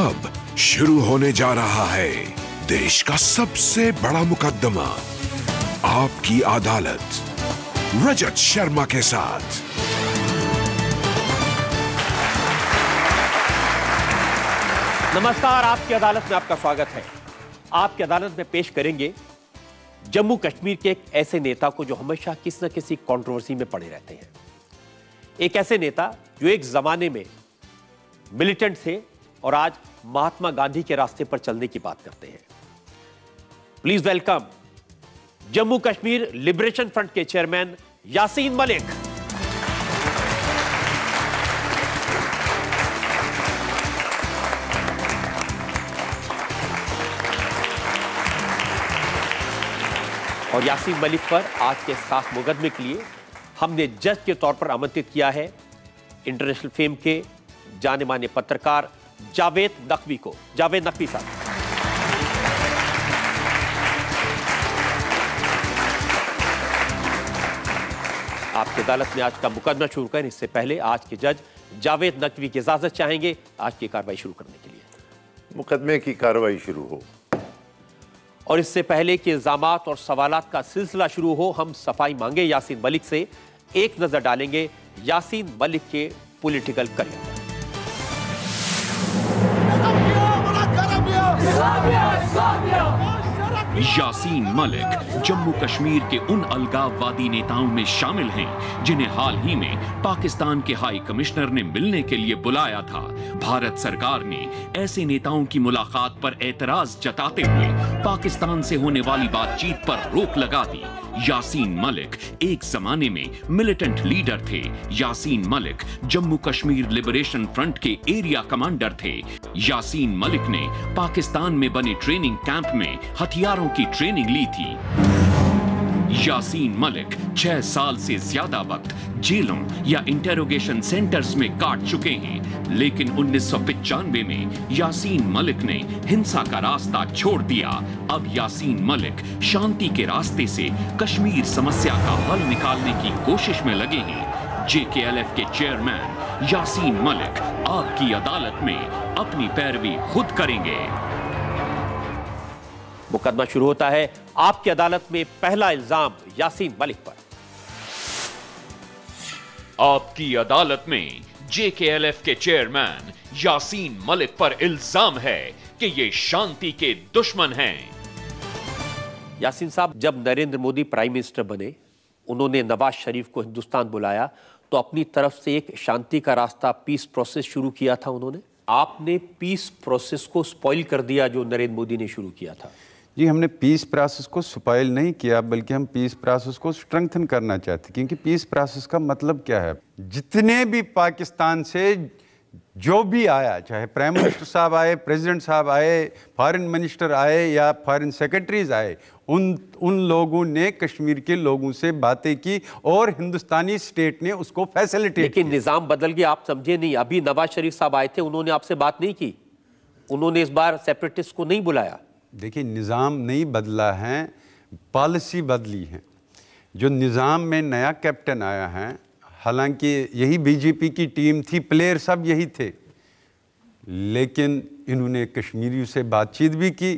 अब शुरू होने जा रहा है देश का सबसे बड़ा मुकदमा आपकी अदालत रजत शर्मा के साथ नमस्कार आपकी अदालत में आपका स्वागत है आपकी अदालत में पेश करेंगे जम्मू कश्मीर के एक ऐसे नेता को जो हमेशा किसी न किसी कंट्रोवर्सी में पड़े रहते हैं एक ऐसे नेता जो एक जमाने में मिलिटेंट थे और आज महात्मा गांधी के रास्ते पर चलने की बात करते हैं please welcome Jammu Kashmir liberation front के चेयरमैन यासीन मलिक और यासीन मलिक पर आज के साफ मुकदमे के लिए हमने जज के तौर पर आमंत्रित किया है इंटरनेशनल फेम के जाने माने पत्रकार जावेद नकवी को जावेद नकवी साहब आपकी अदालत में आज का मुकदमा शुरू करें इससे पहले आज के जज जावेद नकवी की इजाज़त चाहेंगे आज की कार्रवाई शुरू करने के लिए मुकदमे की कार्रवाई शुरू हो और इससे पहले कि इल्ज़ाम और सवाल का सिलसिला शुरू हो हम सफाई मांगे यासीन मलिक से एक नज़र डालेंगे यासीन मलिक के पॉलिटिकल करियर यासीन मलिक जम्मू कश्मीर के उन अलगाववादी नेताओं में शामिल हैं जिन्हें हाल ही में पाकिस्तान के हाई कमिश्नर ने मिलने के लिए बुलाया था भारत सरकार ने ऐसे नेताओं की मुलाकात पर एतराज जताते हुए पाकिस्तान से होने वाली बातचीत पर रोक लगा दी यासीन मलिक एक जमाने में मिलिटेंट लीडर थे यासीन मलिक जम्मू कश्मीर लिबरेशन फ्रंट के एरिया कमांडर थे यासीन मलिक ने पाकिस्तान में बने ट्रेनिंग कैंप में हथियारों की ट्रेनिंग ली थी यासीन मलिक छह साल से ज्यादा वक्त जेलों या इंटेरोगेशन सेंटर्स में काट चुके हैं लेकिन उन्नीस में यासीन मलिक ने हिंसा का रास्ता छोड़ दिया अब यासीन मलिक शांति के रास्ते से कश्मीर समस्या का हल निकालने की कोशिश में लगे हैं जेकेएलएफ के चेयरमैन यासीन मलिक आपकी अदालत में अपनी पैरवी खुद करेंगे मुकदमा शुरू होता है आपकी अदालत में पहला इल्जाम यासीन मलिक पर आपकी अदालत में जेकेएलएफ के चेयरमैन यासीन मलिक पर इल्जाम है कि ये शांति के दुश्मन हैं। यासीन साहब जब नरेंद्र मोदी प्राइम मिनिस्टर बने उन्होंने नवाज शरीफ को हिंदुस्तान बुलाया तो अपनी तरफ से एक शांति का रास्ता पीस प्रोसेस शुरू किया था उन्होंने आपने पीस प्रोसेस को स्पॉइल कर दिया जो नरेंद्र मोदी ने शुरू किया था जी हमने पीस प्रोसेस को सुपाइल नहीं किया बल्कि हम पीस प्रोसेस को स्ट्रेंथन करना चाहते क्योंकि पीस प्रोसेस का मतलब क्या है जितने भी पाकिस्तान से जो भी आया चाहे प्राइम मिनिस्टर साहब आए प्रेसिडेंट साहब आए फॉरेन मिनिस्टर आए या फॉरेन सेक्रेटरीज आए उन उन लोगों ने कश्मीर के लोगों से बातें की और हिंदुस्तानी स्टेट ने उसको फैसिलिटेट लेकिन निज़ाम बदल गया आप समझे नहीं अभी नवाज शरीफ साहब आए थे उन्होंने आपसे बात नहीं की उन्होंने इस बार सेपरेटिस्ट को नहीं बुलाया देखिए निज़ाम नहीं बदला है पॉलिसी बदली है जो निज़ाम में नया कैप्टन आया है हालांकि यही बीजेपी की टीम थी प्लेयर सब यही थे लेकिन इन्होंने कश्मीरियों से बातचीत भी की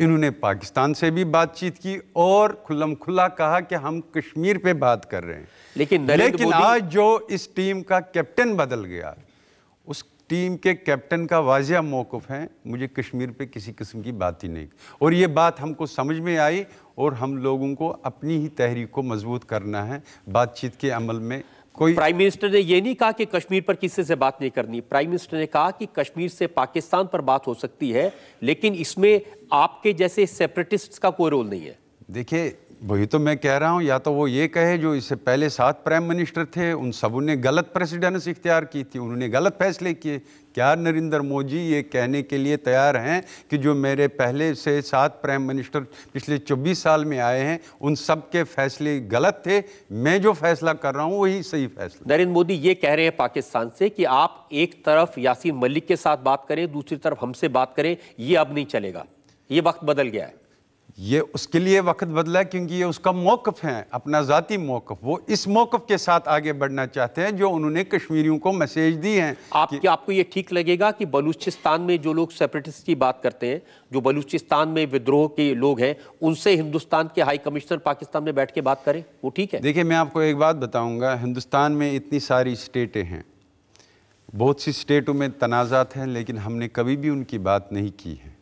इन्होंने पाकिस्तान से भी बातचीत की और खुल्लम खुला कहा कि हम कश्मीर पे बात कर रहे हैं लेकिन लेकिन आज जो इस टीम का कैप्टन बदल गया उस टीम के कैप्टन का वाजिया मौकफ़ है मुझे कश्मीर पे किसी किस्म की बात ही नहीं और ये बात हमको समझ में आई और हम लोगों को अपनी ही तहरीक को मजबूत करना है बातचीत के अमल में कोई प्राइम मिनिस्टर ने यह नहीं कहा कि कश्मीर पर किसी से बात नहीं करनी प्राइम मिनिस्टर ने कहा कि कश्मीर से पाकिस्तान पर बात हो सकती है लेकिन इसमें आपके जैसे सेपरेटिस्ट का कोई रोल नहीं है देखिये वही तो मैं कह रहा हूँ या तो वो ये कहे जो इससे पहले सात प्राइम मिनिस्टर थे उन सब ने गलत प्रेसिडेंस इख्तियार की थी उन्होंने गलत फैसले किए क्या नरेंद्र मोदी ये कहने के लिए तैयार हैं कि जो मेरे पहले से सात प्राइम मिनिस्टर पिछले 24 साल में आए हैं उन सब के फैसले गलत थे मैं जो फैसला कर रहा हूँ वही सही फैसला नरेंद्र मोदी ये कह रहे हैं पाकिस्तान से कि आप एक तरफ यासिन मलिक के साथ बात करें दूसरी तरफ हमसे बात करें ये अब नहीं चलेगा ये वक्त बदल गया है ये उसके लिए वक्त बदला है क्योंकि ये उसका मौक़ है अपना ज़ाती मौक़ वो इस मौक़ के साथ आगे बढ़ना चाहते हैं जो उन्होंने कश्मीरियों को मैसेज दी हैं आप कि... आपको ये ठीक लगेगा कि बलूचिस्तान में जो लोग सेपरेटिस्ट की बात करते हैं जो बलूचिस्तान में विद्रोह के लोग हैं उनसे हिंदुस्तान के हाई कमिश्नर पाकिस्तान में बैठ के बात करें वो ठीक है देखिए मैं आपको एक बात बताऊँगा हिंदुस्तान में इतनी सारी स्टेटें हैं बहुत सी स्टेटों में तनाज़ात हैं लेकिन हमने कभी भी उनकी बात नहीं की है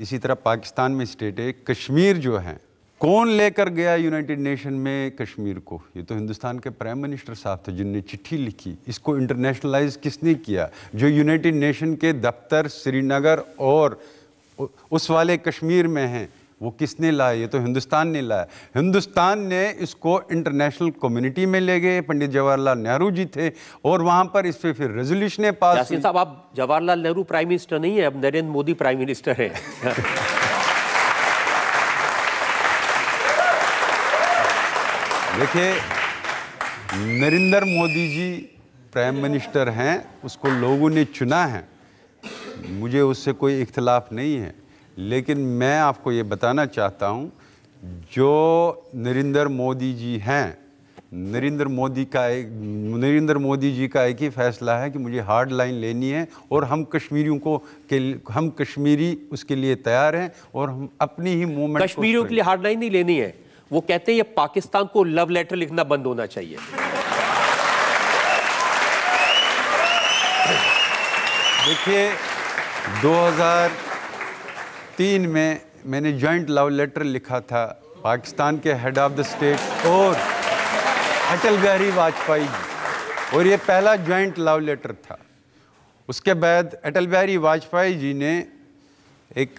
इसी तरह पाकिस्तान में स्टेट है कश्मीर जो है कौन लेकर गया यूनाइटेड नेशन में कश्मीर को ये तो हिंदुस्तान के प्राइम मिनिस्टर साहब थे जिनने चिट्ठी लिखी इसको इंटरनेशनलाइज किसने किया जो यूनाइटेड नेशन के दफ्तर श्रीनगर और उस वाले कश्मीर में हैं वो किसने लाया ये तो हिंदुस्तान ने लाया हिंदुस्तान ने इसको इंटरनेशनल कम्युनिटी में ले गए पंडित जवाहरलाल नेहरू जी थे और वहाँ पर इस पर फिर रेजोल्यूशन पास साहब आप जवाहरलाल नेहरू प्राइम मिनिस्टर नहीं है अब नरेंद्र मोदी प्राइम मिनिस्टर है देखिए नरेंद्र मोदी जी प्राइम मिनिस्टर हैं उसको लोगों ने चुना है मुझे उससे कोई इख्तलाफ नहीं है लेकिन मैं आपको ये बताना चाहता हूँ जो नरेंद्र मोदी जी हैं नरेंद्र मोदी का एक नरेंद्र मोदी जी का एक ही फैसला है कि मुझे हार्ड लाइन लेनी है और हम कश्मीरियों को के हम कश्मीरी उसके लिए तैयार हैं और हम अपनी ही मूवमेंट कश्मीरियों के लिए हार्ड लाइन नहीं लेनी है वो कहते हैं ये पाकिस्तान को लव लेटर लिखना बंद होना चाहिए देखिए 2000 तीन में मैंने जॉइंट लव लेटर लिखा था पाकिस्तान के हेड ऑफ द स्टेट और अटल बिहारी वाजपेयी जी और ये पहला जॉइंट लव लेटर था उसके बाद अटल बिहारी वाजपेयी जी ने एक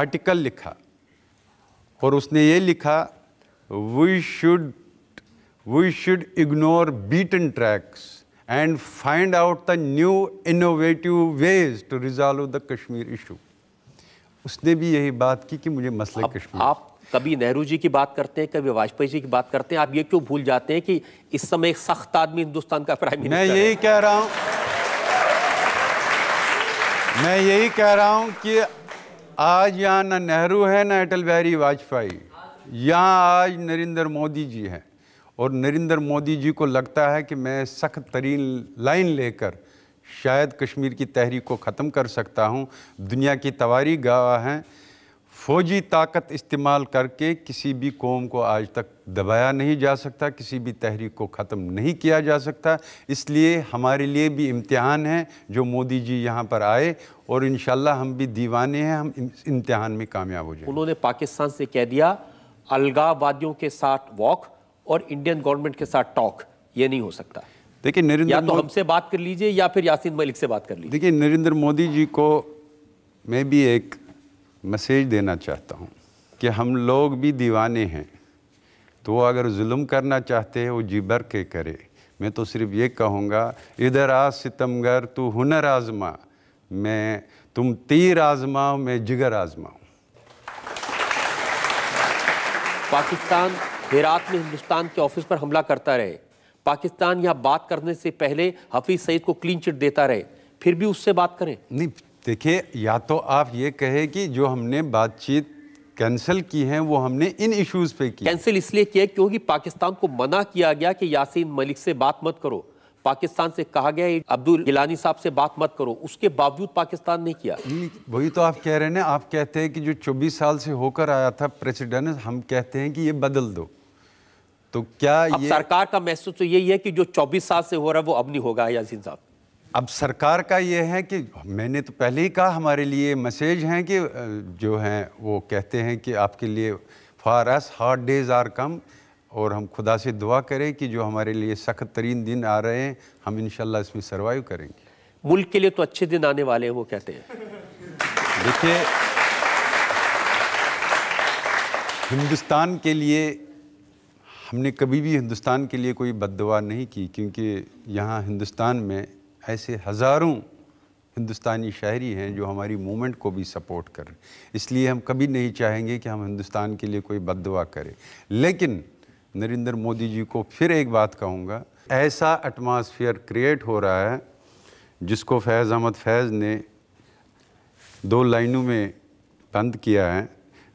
आर्टिकल लिखा और उसने ये लिखा we should we should ignore beaten tracks and find out the new innovative ways to resolve the Kashmir issue उसने भी यही बात की कि मुझे मसले कश्मीर आप कभी नेहरू जी की बात करते हैं कभी वाजपेयी जी की बात करते हैं आप ये क्यों भूल जाते हैं कि इस समय एक सख्त आदमी हिंदुस्तान का प्राइम मिनिस्टर मैं यही कह रहा हूँ मैं यही कह रहा हूँ कि आज यहाँ ना नेहरू है ना अटल बिहारी वाजपेयी यहाँ आज नरेंद्र मोदी जी हैं और नरेंद्र मोदी जी को लगता है कि मैं सख्त तरीन लाइन लेकर शायद कश्मीर की तहरीक को ख़त्म कर सकता हूँ दुनिया की तवारी गवाह हैं फ़ौजी ताकत इस्तेमाल करके किसी भी कौम को आज तक दबाया नहीं जा सकता किसी भी तहरीक को ख़त्म नहीं किया जा सकता इसलिए हमारे लिए भी इम्तिहान है जो मोदी जी यहाँ पर आए और इन हम भी दीवाने हैं हम इम्तिहान में कामयाब हो जाए उन्होंने पाकिस्तान से कह दिया अलगावादियों के साथ वॉक और इंडियन गवर्नमेंट के साथ टॉक ये नहीं हो सकता देखिए नरेंद्र या तो हमसे बात कर लीजिए या फिर यासिन मलिक से बात कर लीजिए देखिए नरेंद्र मोदी जी को मैं भी एक मैसेज देना चाहता हूँ कि हम लोग भी दीवाने हैं तो वो अगर जुल्म करना चाहते हैं वो जी भर के करे मैं तो सिर्फ ये कहूँगा इधर आ सितमगर तू हुनर आजमा मैं तुम तीर आजमा मैं जिगर आजमाऊँ पाकिस्तान हेरात में हिंदुस्तान के ऑफिस पर हमला करता रहे पाकिस्तान यहाँ बात करने से पहले हफीज सईद को क्लीन चिट देता रहे फिर भी उससे बात करें नहीं देखिए या तो आप ये कहे कि जो हमने बातचीत कैंसिल की है वो हमने इन इश्यूज पे की कैंसिल इसलिए किया क्योंकि पाकिस्तान को मना किया गया कि यासीन मलिक से बात मत करो पाकिस्तान से कहा गया अब्दुल गिलानी साहब से बात मत करो उसके बावजूद पाकिस्तान ने किया वही तो आप कह रहे हैं ना आप कहते हैं कि जो 24 साल से होकर आया था प्रेसिडेंट हम कहते हैं कि ये बदल दो तो क्या ये सरकार का महसूस तो यही है कि जो 24 साल से हो रहा है वो अब नहीं होगा यासीन साहब अब सरकार का ये है कि मैंने तो पहले ही कहा हमारे लिए मैसेज हैं कि जो हैं वो कहते हैं कि आपके लिए far as hard days are come और हम खुदा से दुआ करें कि जो हमारे लिए सख्त तरीन दिन आ रहे हैं हम इन इसमें सर्वाइव करेंगे मुल्क के लिए तो अच्छे दिन आने वाले हैं वो कहते हैं देखिए हिंदुस्तान के लिए हमने कभी भी हिंदुस्तान के लिए कोई बददुआ नहीं की क्योंकि यहाँ हिंदुस्तान में ऐसे हज़ारों हिंदुस्तानी शहरी हैं जो हमारी मूवमेंट को भी सपोर्ट कर इसलिए हम कभी नहीं चाहेंगे कि हम हिंदुस्तान के लिए कोई बददुआ करें लेकिन नरेंद्र मोदी जी को फिर एक बात कहूँगा ऐसा एटमॉस्फेयर क्रिएट हो रहा है जिसको फैज़ अहमद फैज़ ने दो लाइनों में बंद किया है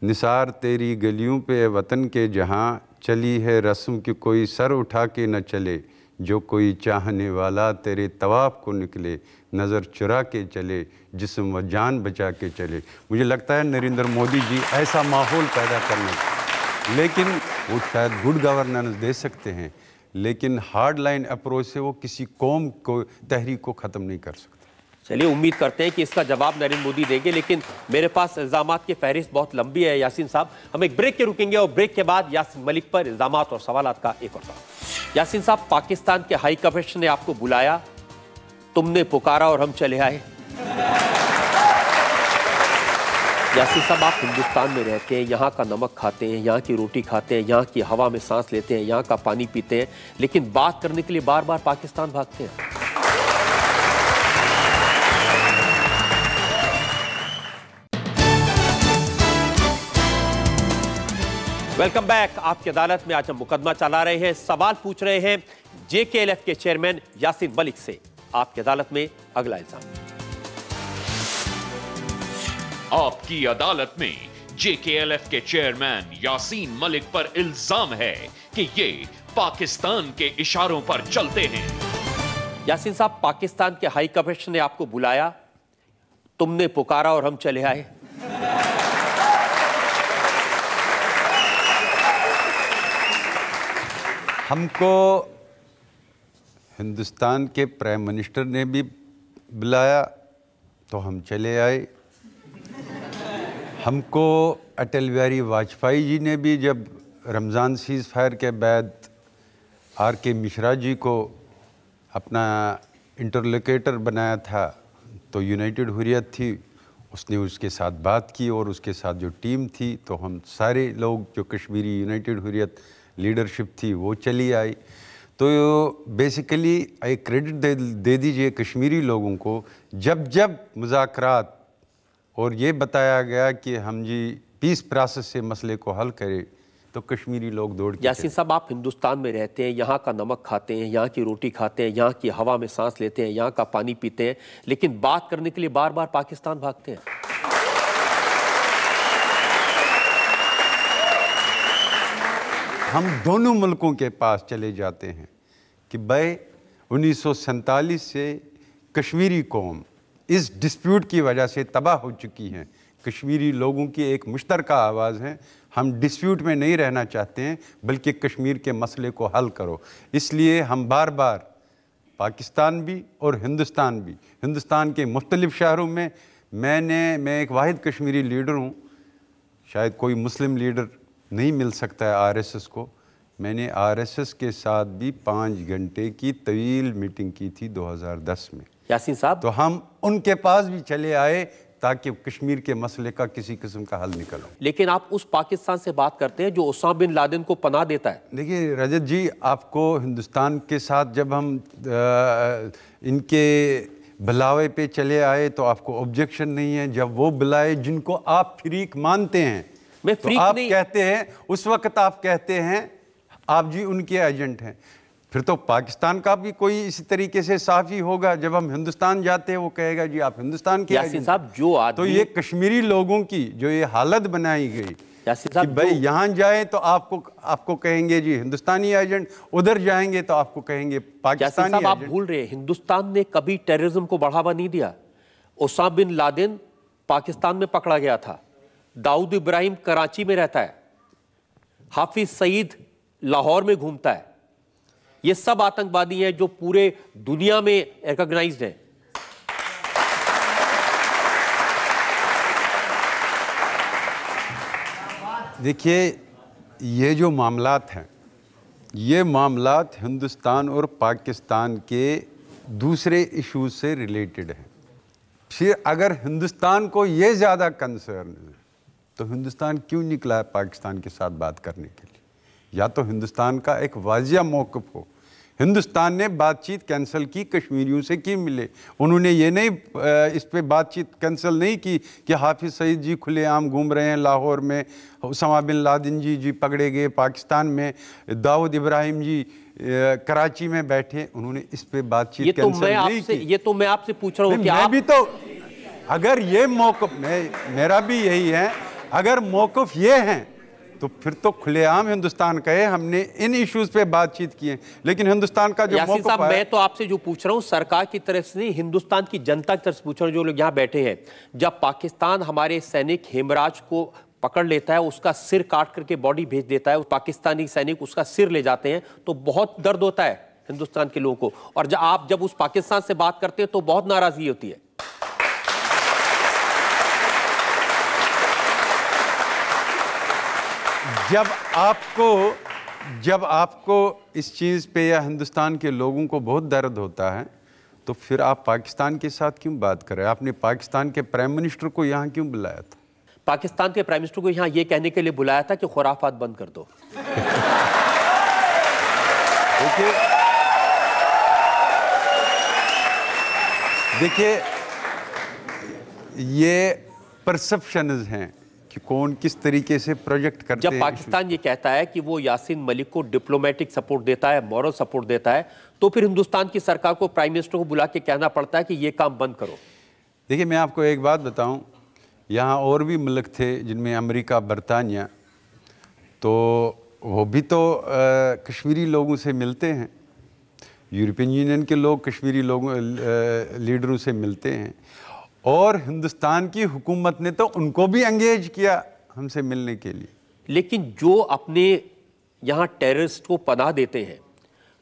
निसार तेरी गलियों पे वतन के जहाँ चली है रस्म की कोई सर उठा के न चले जो कोई चाहने वाला तेरे तवाफ़ को निकले नज़र चुरा के चले जिसम व जान बचा के चले मुझे लगता है नरेंद्र मोदी जी ऐसा माहौल पैदा करने लेकिन वो शायद गुड गवर्नेंस दे सकते हैं लेकिन हार्ड लाइन अप्रोच से वो किसी कौम को तहरीक को ख़त्म नहीं कर सकते चलिए उम्मीद करते हैं कि इसका जवाब नरेंद्र मोदी देंगे लेकिन मेरे पास इल्ज़ाम की फहरिस्त बहुत लंबी है यासिन साहब हम एक ब्रेक के रुकेंगे और ब्रेक के बाद यासिन मलिक पर इल्ज़ाम और सवाल का एक और सवाल यासिन साहब पाकिस्तान के हाई कमिश्न ने आपको बुलाया तुमने पुकारा और हम चले आए यासिन साहब आप हिंदुस्तान में रहते हैं यहाँ का नमक खाते हैं यहाँ की रोटी खाते हैं यहाँ की हवा में सांस लेते हैं यहाँ का पानी पीते हैं लेकिन बात करने के लिए बार बार पाकिस्तान भागते हैं वेलकम बैक आपकी अदालत में आज हम मुकदमा चला रहे हैं सवाल पूछ रहे हैं जेकेएलएफ के चेयरमैन यासिन मलिक से आपकी अदालत में अगला इल्जाम आपकी अदालत में जेकेएलएफ के चेयरमैन यासीन मलिक पर इल्जाम है कि ये पाकिस्तान के इशारों पर चलते हैं यासीन साहब पाकिस्तान के हाई कमिश्नर ने आपको बुलाया तुमने पुकारा और हम चले आए हमको हिंदुस्तान के प्राइम मिनिस्टर ने भी बुलाया तो हम चले आए हमको अटल बिहारी वाजपेयी जी ने भी जब रमज़ान सीज़ फायर के बाद आर के मिश्रा जी को अपना इंटरलोकेटर बनाया था तो यूनाइटेड हुरियत थी उसने उसके साथ बात की और उसके साथ जो टीम थी तो हम सारे लोग जो कश्मीरी यूनाइटेड हुरियत लीडरशिप थी वो चली आई तो बेसिकली एक क्रेडिट दे दे दीजिए कश्मीरी लोगों को जब जब मुजात और ये बताया गया कि हम जी पीस प्रोसेस से मसले को हल करें तो कश्मीरी लोग दौड़ यासिन साहब आप हिंदुस्तान में रहते हैं यहाँ का नमक खाते हैं यहाँ की रोटी खाते हैं यहाँ की हवा में सांस लेते हैं यहाँ का पानी पीते हैं लेकिन बात करने के लिए बार बार पाकिस्तान भागते हैं हम दोनों मुल्कों के पास चले जाते हैं कि भाई उन्नीस से कश्मीरी कौम इस डिस्प्यूट की वजह से तबाह हो चुकी है कश्मीरी लोगों की एक मुश्तर आवाज़ है हम डिस्प्यूट में नहीं रहना चाहते हैं बल्कि कश्मीर के मसले को हल करो इसलिए हम बार बार पाकिस्तान भी और हिंदुस्तान भी हिंदुस्तान के मुख्तलिफ़ शहरों में मैंने मैं एक वाद कश्मीरी लीडर हूँ शायद कोई मुस्लिम लीडर नहीं मिल सकता है आरएसएस को मैंने आरएसएस के साथ भी पाँच घंटे की तवील मीटिंग की थी 2010 में यासीन साहब तो हम उनके पास भी चले आए ताकि कश्मीर के मसले का किसी किस्म का हल निकल लेकिन आप उस पाकिस्तान से बात करते हैं जो उसाम बिन लादेन को पनाह देता है देखिए रजत जी आपको हिंदुस्तान के साथ जब हम आ, इनके बलावे पे चले आए तो आपको ऑब्जेक्शन नहीं है जब वो बुलाए जिनको आप फ्रीक मानते हैं मैं फ्री तो आप नहीं। कहते हैं उस वक्त आप कहते हैं आप जी उनके एजेंट हैं फिर तो पाकिस्तान का भी कोई इसी तरीके से साफ ही होगा जब हम हिंदुस्तान जाते हैं वो कहेगा जी आप हिंदुस्तान के साहब जो आदमी तो ये कश्मीरी लोगों की जो ये हालत बनाई गई कि भाई यहाँ जाए तो आपको आपको कहेंगे जी हिंदुस्तानी एजेंट उधर जाएंगे तो आपको कहेंगे पाकिस्तानी आप भूल रहे हैं हिंदुस्तान ने कभी टेररिज्म को बढ़ावा नहीं दिया ओसाम बिन लादेन पाकिस्तान में पकड़ा गया था दाऊद इब्राहिम कराची में रहता है हाफिज सईद लाहौर में घूमता है ये सब आतंकवादी हैं जो पूरे दुनिया में रिकॉग्नाइज हैं देखिए ये जो मामलात हैं ये मामलात हिंदुस्तान और पाकिस्तान के दूसरे इशूज से रिलेटेड हैं फिर अगर हिंदुस्तान को ये ज़्यादा कंसर्न है तो हिंदुस्तान क्यों निकला है पाकिस्तान के साथ बात करने के लिए या तो हिंदुस्तान का एक वाजिया मौक़ हो हिंदुस्तान ने बातचीत कैंसिल की कश्मीरियों से क्यों मिले उन्होंने ये नहीं इस पर बातचीत कैंसिल नहीं की कि हाफिज़ सईद जी खुलेआम घूम रहे हैं लाहौर में उसामा बिन लादिन जी जी पकड़े गए पाकिस्तान में दाऊद इब्राहिम जी कराची में बैठे उन्होंने इस पर बातचीत तो कैंसिल तो नहीं की ये तो मैं आपसे पूछ रहा हूँ मैं तो अगर ये मौक़ मेरा भी यही है अगर मौक़ ये हैं तो फिर तो खुलेआम हिंदुस्तान कहे हमने इन इश्यूज पे बातचीत की है लेकिन हिंदुस्तान का जो साहब मैं तो आपसे जो पूछ रहा हूँ सरकार की तरफ से नहीं हिंदुस्तान की जनता की तरफ से पूछ रहा हूँ जो लोग यहाँ बैठे हैं जब पाकिस्तान हमारे सैनिक हेमराज को पकड़ लेता है उसका सिर काट करके बॉडी भेज देता है पाकिस्तानी सैनिक उसका सिर ले जाते हैं तो बहुत दर्द होता है हिंदुस्तान के लोगों को और जब आप जब उस पाकिस्तान से बात करते हैं तो बहुत नाराजगी होती है जब आपको जब आपको इस चीज़ पे या हिंदुस्तान के लोगों को बहुत दर्द होता है तो फिर आप पाकिस्तान के साथ क्यों बात कर रहे हैं आपने पाकिस्तान के प्राइम मिनिस्टर को यहाँ क्यों बुलाया था पाकिस्तान के प्राइम मिनिस्टर को यहाँ ये कहने के लिए बुलाया था कि खुराफात बंद कर दो देखिए देखिए ये परसेप्शंस हैं कि कौन किस तरीके से प्रोजेक्ट करते जब पाकिस्तान ये कहता है कि वो यासिन मलिक को डिप्लोमेटिक सपोर्ट देता है मॉरल सपोर्ट देता है तो फिर हिंदुस्तान की सरकार को प्राइम मिनिस्टर को बुला के कहना पड़ता है कि ये काम बंद करो देखिए मैं आपको एक बात बताऊं यहाँ और भी मुल्क थे जिनमें अमरीका बरतानिया तो वो भी तो कश्मीरी लोगों से मिलते हैं यूरोपियन यूनियन के लोग कश्मीरी लोगों लीडरों से मिलते हैं और हिंदुस्तान की हुकूमत ने तो उनको भी एंगेज किया हमसे मिलने के लिए लेकिन जो अपने यहाँ टेररिस्ट को पदा देते हैं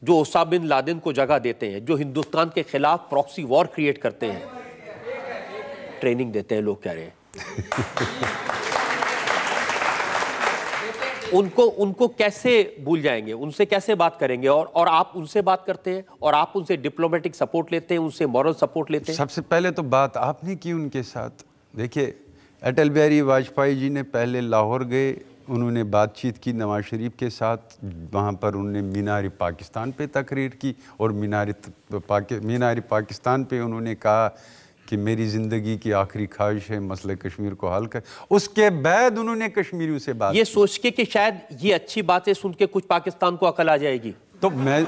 जो ओसा बिन लादेन को जगह देते हैं जो हिंदुस्तान के खिलाफ प्रॉक्सी वॉर क्रिएट करते हैं ट्रेनिंग देते हैं लोग कह रहे हैं उनको उनको कैसे भूल जाएंगे उनसे कैसे बात करेंगे और और आप उनसे बात करते हैं और आप उनसे डिप्लोमेटिक सपोर्ट लेते हैं उनसे मॉरल सपोर्ट लेते हैं सबसे पहले तो बात आपने की उनके साथ देखिए अटल बिहारी वाजपेयी जी ने पहले लाहौर गए उन्होंने बातचीत की नवाज शरीफ के साथ वहाँ पर उन्होंने मीनार पाकिस्तान पे तकरीर की और मीनार पाकि मीनार पाकिस्तान पे उन्होंने कहा कि मेरी ज़िंदगी की आखिरी ख्वाहिश है मसले कश्मीर को हल कर उसके बाद उन्होंने कश्मीरियों से बात ये सोच के कि शायद ये अच्छी बातें सुन के कुछ पाकिस्तान को अकल आ जाएगी तो मैं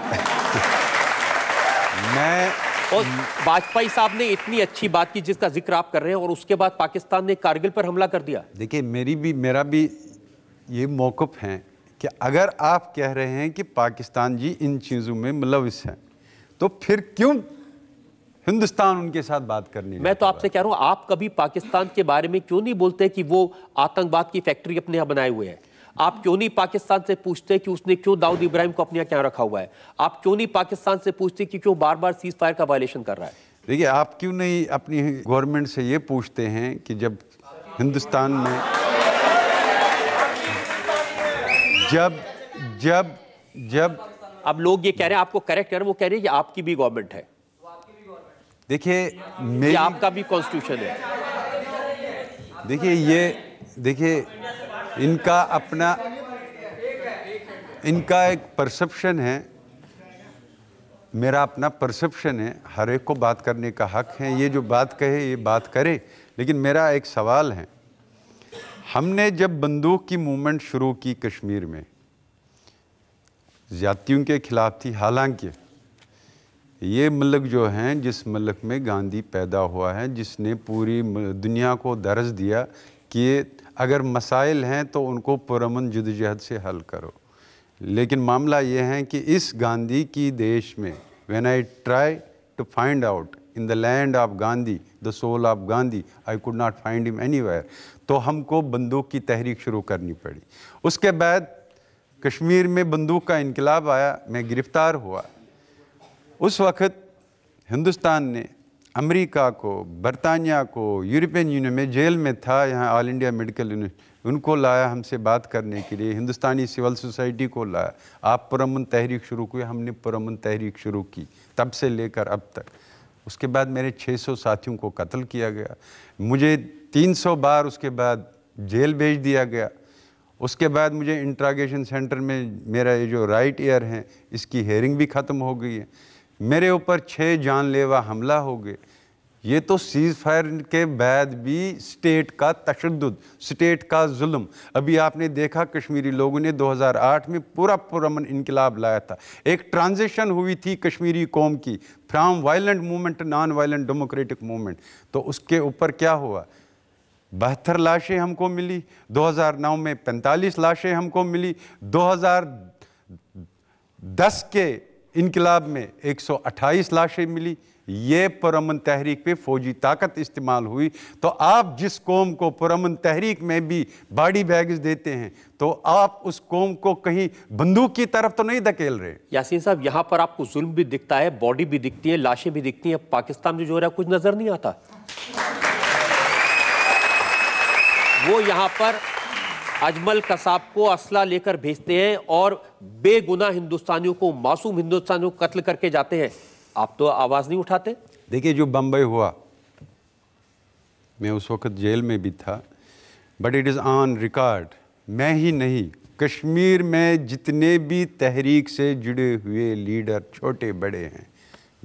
मैं और वाजपेयी साहब ने इतनी अच्छी बात की जिसका जिक्र आप कर रहे हैं और उसके बाद पाकिस्तान ने कारगिल पर हमला कर दिया देखिए मेरी भी मेरा भी ये मौकफ है कि अगर आप कह रहे हैं कि पाकिस्तान जी इन चीज़ों में मुलविस हैं तो फिर क्यों हिंदुस्तान उनके साथ बात करनी मैं तो आपसे कह रहा हूँ आप कभी पाकिस्तान के बारे में क्यों नहीं बोलते कि वो आतंकवाद की फैक्ट्री अपने यहाँ बनाए हुए है आप क्यों नहीं पाकिस्तान से पूछते कि उसने क्यों दाऊद इब्राहिम को अपने यहाँ क्या रखा हुआ है आप क्यों नहीं पाकिस्तान से पूछते कि क्यों बार बार सीज फायर का वायलेशन कर रहा है देखिए आप क्यों नहीं अपनी गवर्नमेंट से ये पूछते हैं कि जब हिंदुस्तान में जब जब जब अब लोग ये कह रहे हैं आपको करेक्ट कर रहे हैं वो कह रहे हैं कि आपकी भी गवर्नमेंट है देखिए आपका भी कॉन्स्टिट्यूशन है देखिए ये देखिए इनका अपना इनका एक परसेप्शन है मेरा अपना परसेप्शन है हर एक को बात करने का हक है ये जो बात कहे ये बात करे लेकिन मेरा एक सवाल है हमने जब बंदूक की मूवमेंट शुरू की कश्मीर में जातियों के खिलाफ थी हालांकि ये मलक जो हैं जिस मलक में गांधी पैदा हुआ है जिसने पूरी दुनिया को दर्ज दिया कि अगर मसाइल हैं तो उनको पुरमन जदोजहद से हल करो लेकिन मामला ये है कि इस गांधी की देश में when I try to find out in the land of Gandhi the soul of Gandhi I could not find him where तो हमको बंदूक की तहरीक शुरू करनी पड़ी उसके बाद कश्मीर में बंदूक का इनकलाब आया मैं गिरफ़्तार हुआ उस वक़्त हिंदुस्तान ने अमेरिका को बरतानिया को यूरोपियन यूनियन में जेल में था यहाँ ऑल इंडिया मेडिकल यूनियन उनको लाया हमसे बात करने के लिए हिंदुस्तानी सिविल सोसाइटी को लाया आप पुरमन तहरीक शुरू की हमने पुरमन तहरीक शुरू की तब से लेकर अब तक उसके बाद मेरे 600 साथियों को कत्ल किया गया मुझे 300 बार उसके बाद जेल भेज दिया गया उसके बाद मुझे इंट्रागेशन सेंटर में मेरा ये जो राइट ईयर है इसकी हेयरिंग भी ख़त्म हो गई है मेरे ऊपर छः जानलेवा हमला हो गए ये तो सीज़ फायर के बाद भी स्टेट का तशद स्टेट का जुल्म अभी आपने देखा कश्मीरी लोगों ने 2008 में पूरा पुरमन इनकलाब लाया था एक ट्रांजिशन हुई थी कश्मीरी कौम की from violent movement non violent democratic movement तो उसके ऊपर क्या हुआ बहत्तर लाशें हमको मिली 2009 में 45 लाशें हमको मिली 2010 के इनकलाब में 128 लाशें मिली ये पुरमन तहरीक पे फौजी ताकत इस्तेमाल हुई तो आप जिस कौम को पुरमन तहरीक में भी बाडी बैग्स देते हैं तो आप उस कौम को कहीं बंदूक की तरफ तो नहीं धकेल रहे यासीन साहब यहाँ पर आपको जुल्म भी दिखता है बॉडी भी दिखती है लाशें भी दिखती हैं पाकिस्तान में जो है कुछ नज़र नहीं आता वो यहाँ पर अजमल कसाब को असला लेकर भेजते हैं और बेगुना हिंदुस्तानियों को मासूम हिंदुस्तानियों को कत्ल करके जाते हैं आप तो आवाज़ नहीं उठाते देखिए जो बम्बई हुआ मैं उस वक्त जेल में भी था but it is on record मैं ही नहीं कश्मीर में जितने भी तहरीक से जुड़े हुए लीडर छोटे बड़े हैं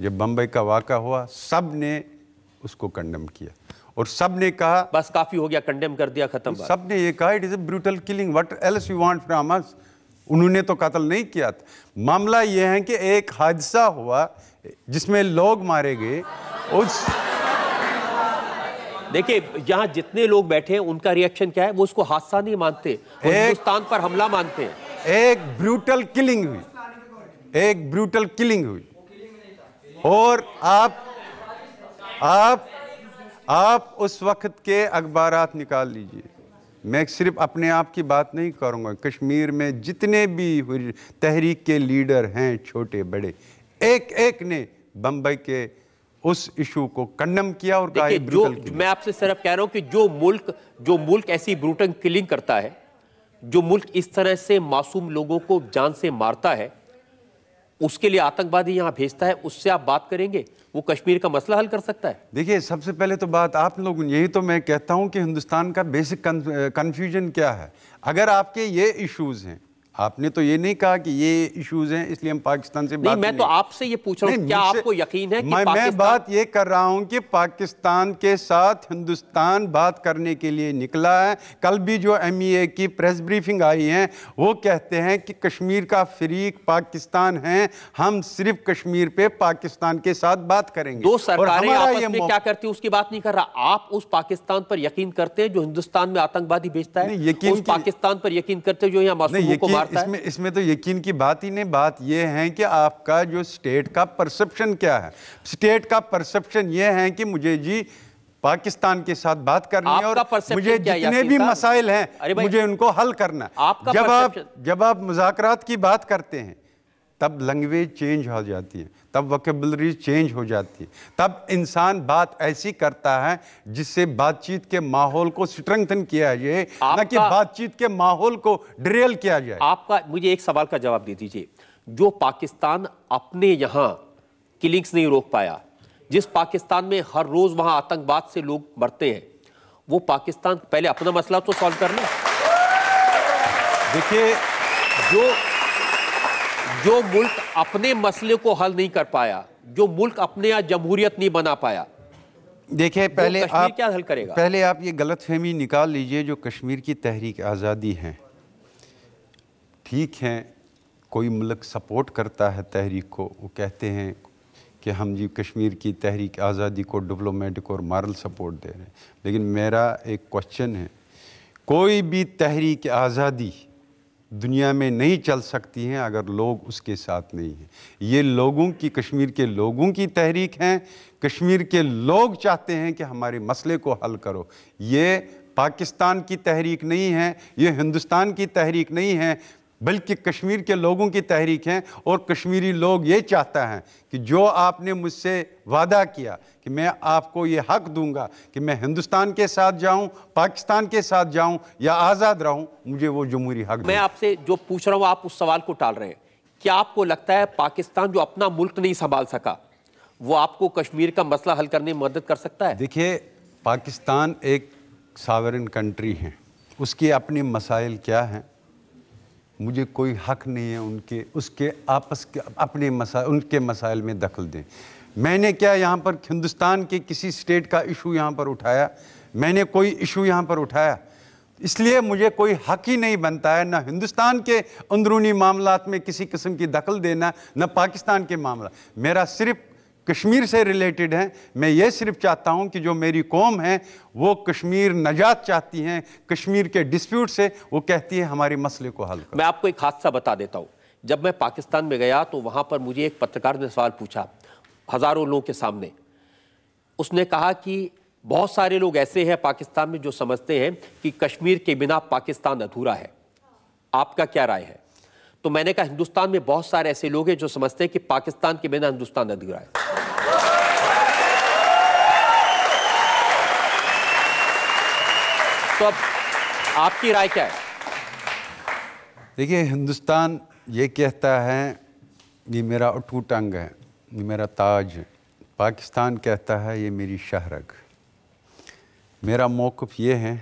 जब बम्बई का वाक़ा हुआ सब ने उसको कंडम किया और सब ने कहा बस काफ़ी हो गया कंडेम कर दिया ख़त्म सब ने ये कहा it is a brutal killing what else you want from us उन्होंने तो कत्ल नहीं किया था मामला ये है कि एक हादसा हुआ जिसमें लोग मारे गए उस देखिए यहाँ जितने लोग बैठे हैं उनका रिएक्शन क्या है वो उसको हादसा नहीं मानते हिंदुस्तान पर हमला मानते हैं एक ब्रूटल किलिंग हुई एक ब्रूटल किलिंग हुई और आप आप आप उस वक्त के अखबार निकाल लीजिए मैं सिर्फ अपने आप की बात नहीं करूँगा कश्मीर में जितने भी तहरीक के लीडर हैं छोटे बड़े एक एक ने बम्बई के उस इशू को कंडम किया और कहा जो मैं आपसे सिर्फ कह रहा हूँ कि जो मुल्क जो मुल्क ऐसी ब्रूटन किलिंग करता है जो मुल्क इस तरह से मासूम लोगों को जान से मारता है उसके लिए आतंकवादी यहाँ भेजता है उससे आप बात करेंगे वो कश्मीर का मसला हल कर सकता है देखिए सबसे पहले तो बात आप लोग यही तो मैं कहता हूँ कि हिंदुस्तान का बेसिक कन्फ्यूजन क्या है अगर आपके ये इश्यूज़ हैं आपने तो ये नहीं कहा कि ये इश्यूज हैं इसलिए हम पाकिस्तान से नहीं, बात मैं तो आपसे ये पूछ रहा हूँ क्या आपको यकीन है कि मैं, मैं बात ये कर रहा हूँ कि पाकिस्तान के साथ हिंदुस्तान बात करने के लिए निकला है कल भी जो एम e की प्रेस ब्रीफिंग आई है वो कहते हैं कि कश्मीर का फरीक पाकिस्तान है हम सिर्फ कश्मीर पे पाकिस्तान के साथ बात करेंगे दो सरकारें क्या करती उसकी बात नहीं कर रहा आप उस पाकिस्तान पर यकीन करते हैं जो हिंदुस्तान में आतंकवादी भेजता है यकीन पाकिस्तान पर यकीन करते जो यहाँ को मारता इसमें, है इसमें तो यकीन की बात ही नहीं बात यह है कि आपका जो स्टेट का परसेप्शन क्या है स्टेट का परसेप्शन ये है कि मुझे जी पाकिस्तान के साथ बात करनी है और मुझे जितने भी मसाइल हैं मुझे उनको हल करना आपका जब आप जब आप मुजाकरात की बात करते हैं तब लैंग्वेज चेंज हो जाती है तब वकेबलरी चेंज हो जाती है तब इंसान बात ऐसी करता है जिससे बातचीत के माहौल को स्ट्रेंथन किया जाए ना कि बातचीत के माहौल को ड्रेल किया जाए आपका मुझे एक सवाल का जवाब दे दीजिए जो पाकिस्तान अपने यहाँ किलिंग्स नहीं रोक पाया जिस पाकिस्तान में हर रोज़ वहाँ आतंकवाद से लोग मरते हैं वो पाकिस्तान पहले अपना मसला तो सॉल्व कर लो देखिए जो जो मुल्क अपने मसले को हल नहीं कर पाया जो मुल्क अपने यहाँ जमहूरियत नहीं बना पाया देखिए पहले आप क्या हल करेगा पहले आप ये गलत फहमी निकाल लीजिए जो कश्मीर की तहरीक आज़ादी है ठीक है कोई मुल्क सपोर्ट करता है तहरीक को वो कहते हैं कि हम जी कश्मीर की तहरीक आज़ादी को डिप्लोमेटिक और मॉरल सपोर्ट दे रहे हैं लेकिन मेरा एक क्वेश्चन है कोई भी तहरीक आज़ादी दुनिया में नहीं चल सकती हैं अगर लोग उसके साथ नहीं हैं ये लोगों की कश्मीर के लोगों की तहरीक हैं कश्मीर के लोग चाहते हैं कि हमारे मसले को हल करो ये पाकिस्तान की तहरीक नहीं है ये हिंदुस्तान की तहरीक नहीं है बल्कि कश्मीर के लोगों की तहरीक है और कश्मीरी लोग ये चाहता है कि जो आपने मुझसे वादा किया कि मैं आपको ये हक दूंगा कि मैं हिंदुस्तान के साथ जाऊं पाकिस्तान के साथ जाऊं या आज़ाद रहूं मुझे वो जमहूरी हक मैं आपसे जो पूछ रहा हूँ आप उस सवाल को टाल रहे हैं क्या आपको लगता है पाकिस्तान जो अपना मुल्क नहीं संभाल सका वो आपको कश्मीर का मसला हल करने में मदद कर सकता है देखिए पाकिस्तान एक सावरन कंट्री है उसके अपने मसाइल क्या हैं मुझे कोई हक नहीं है उनके उसके आपस के अपने मसा उनके मसाइल में दखल दें मैंने क्या यहाँ पर हिंदुस्तान के किसी स्टेट का इशू यहाँ पर उठाया मैंने कोई इशू यहाँ पर उठाया इसलिए मुझे कोई हक ही नहीं बनता है ना हिंदुस्तान के अंदरूनी मामला में किसी किस्म की दखल देना ना पाकिस्तान के मामला मेरा सिर्फ कश्मीर से रिलेटेड हैं मैं ये सिर्फ चाहता हूं कि जो मेरी कौम है वो कश्मीर नजात चाहती हैं कश्मीर के डिस्प्यूट से वो कहती है हमारे मसले को हल मैं आपको एक हादसा बता देता हूँ जब मैं पाकिस्तान में गया तो वहाँ पर मुझे एक पत्रकार ने सवाल पूछा हज़ारों लोगों के सामने उसने कहा कि बहुत सारे लोग ऐसे हैं पाकिस्तान में जो समझते हैं कि कश्मीर के बिना पाकिस्तान अधूरा है आपका क्या राय है तो मैंने कहा हिंदुस्तान में बहुत सारे ऐसे लोग हैं जो समझते हैं कि पाकिस्तान के बिना हिंदुस्तान अधूरा है तो अब आपकी राय क्या है देखिए हिंदुस्तान ये कहता है ये मेरा अटूट अंग है ये मेरा ताज है पाकिस्तान कहता है ये मेरी शहरग मेरा मौक़ ये है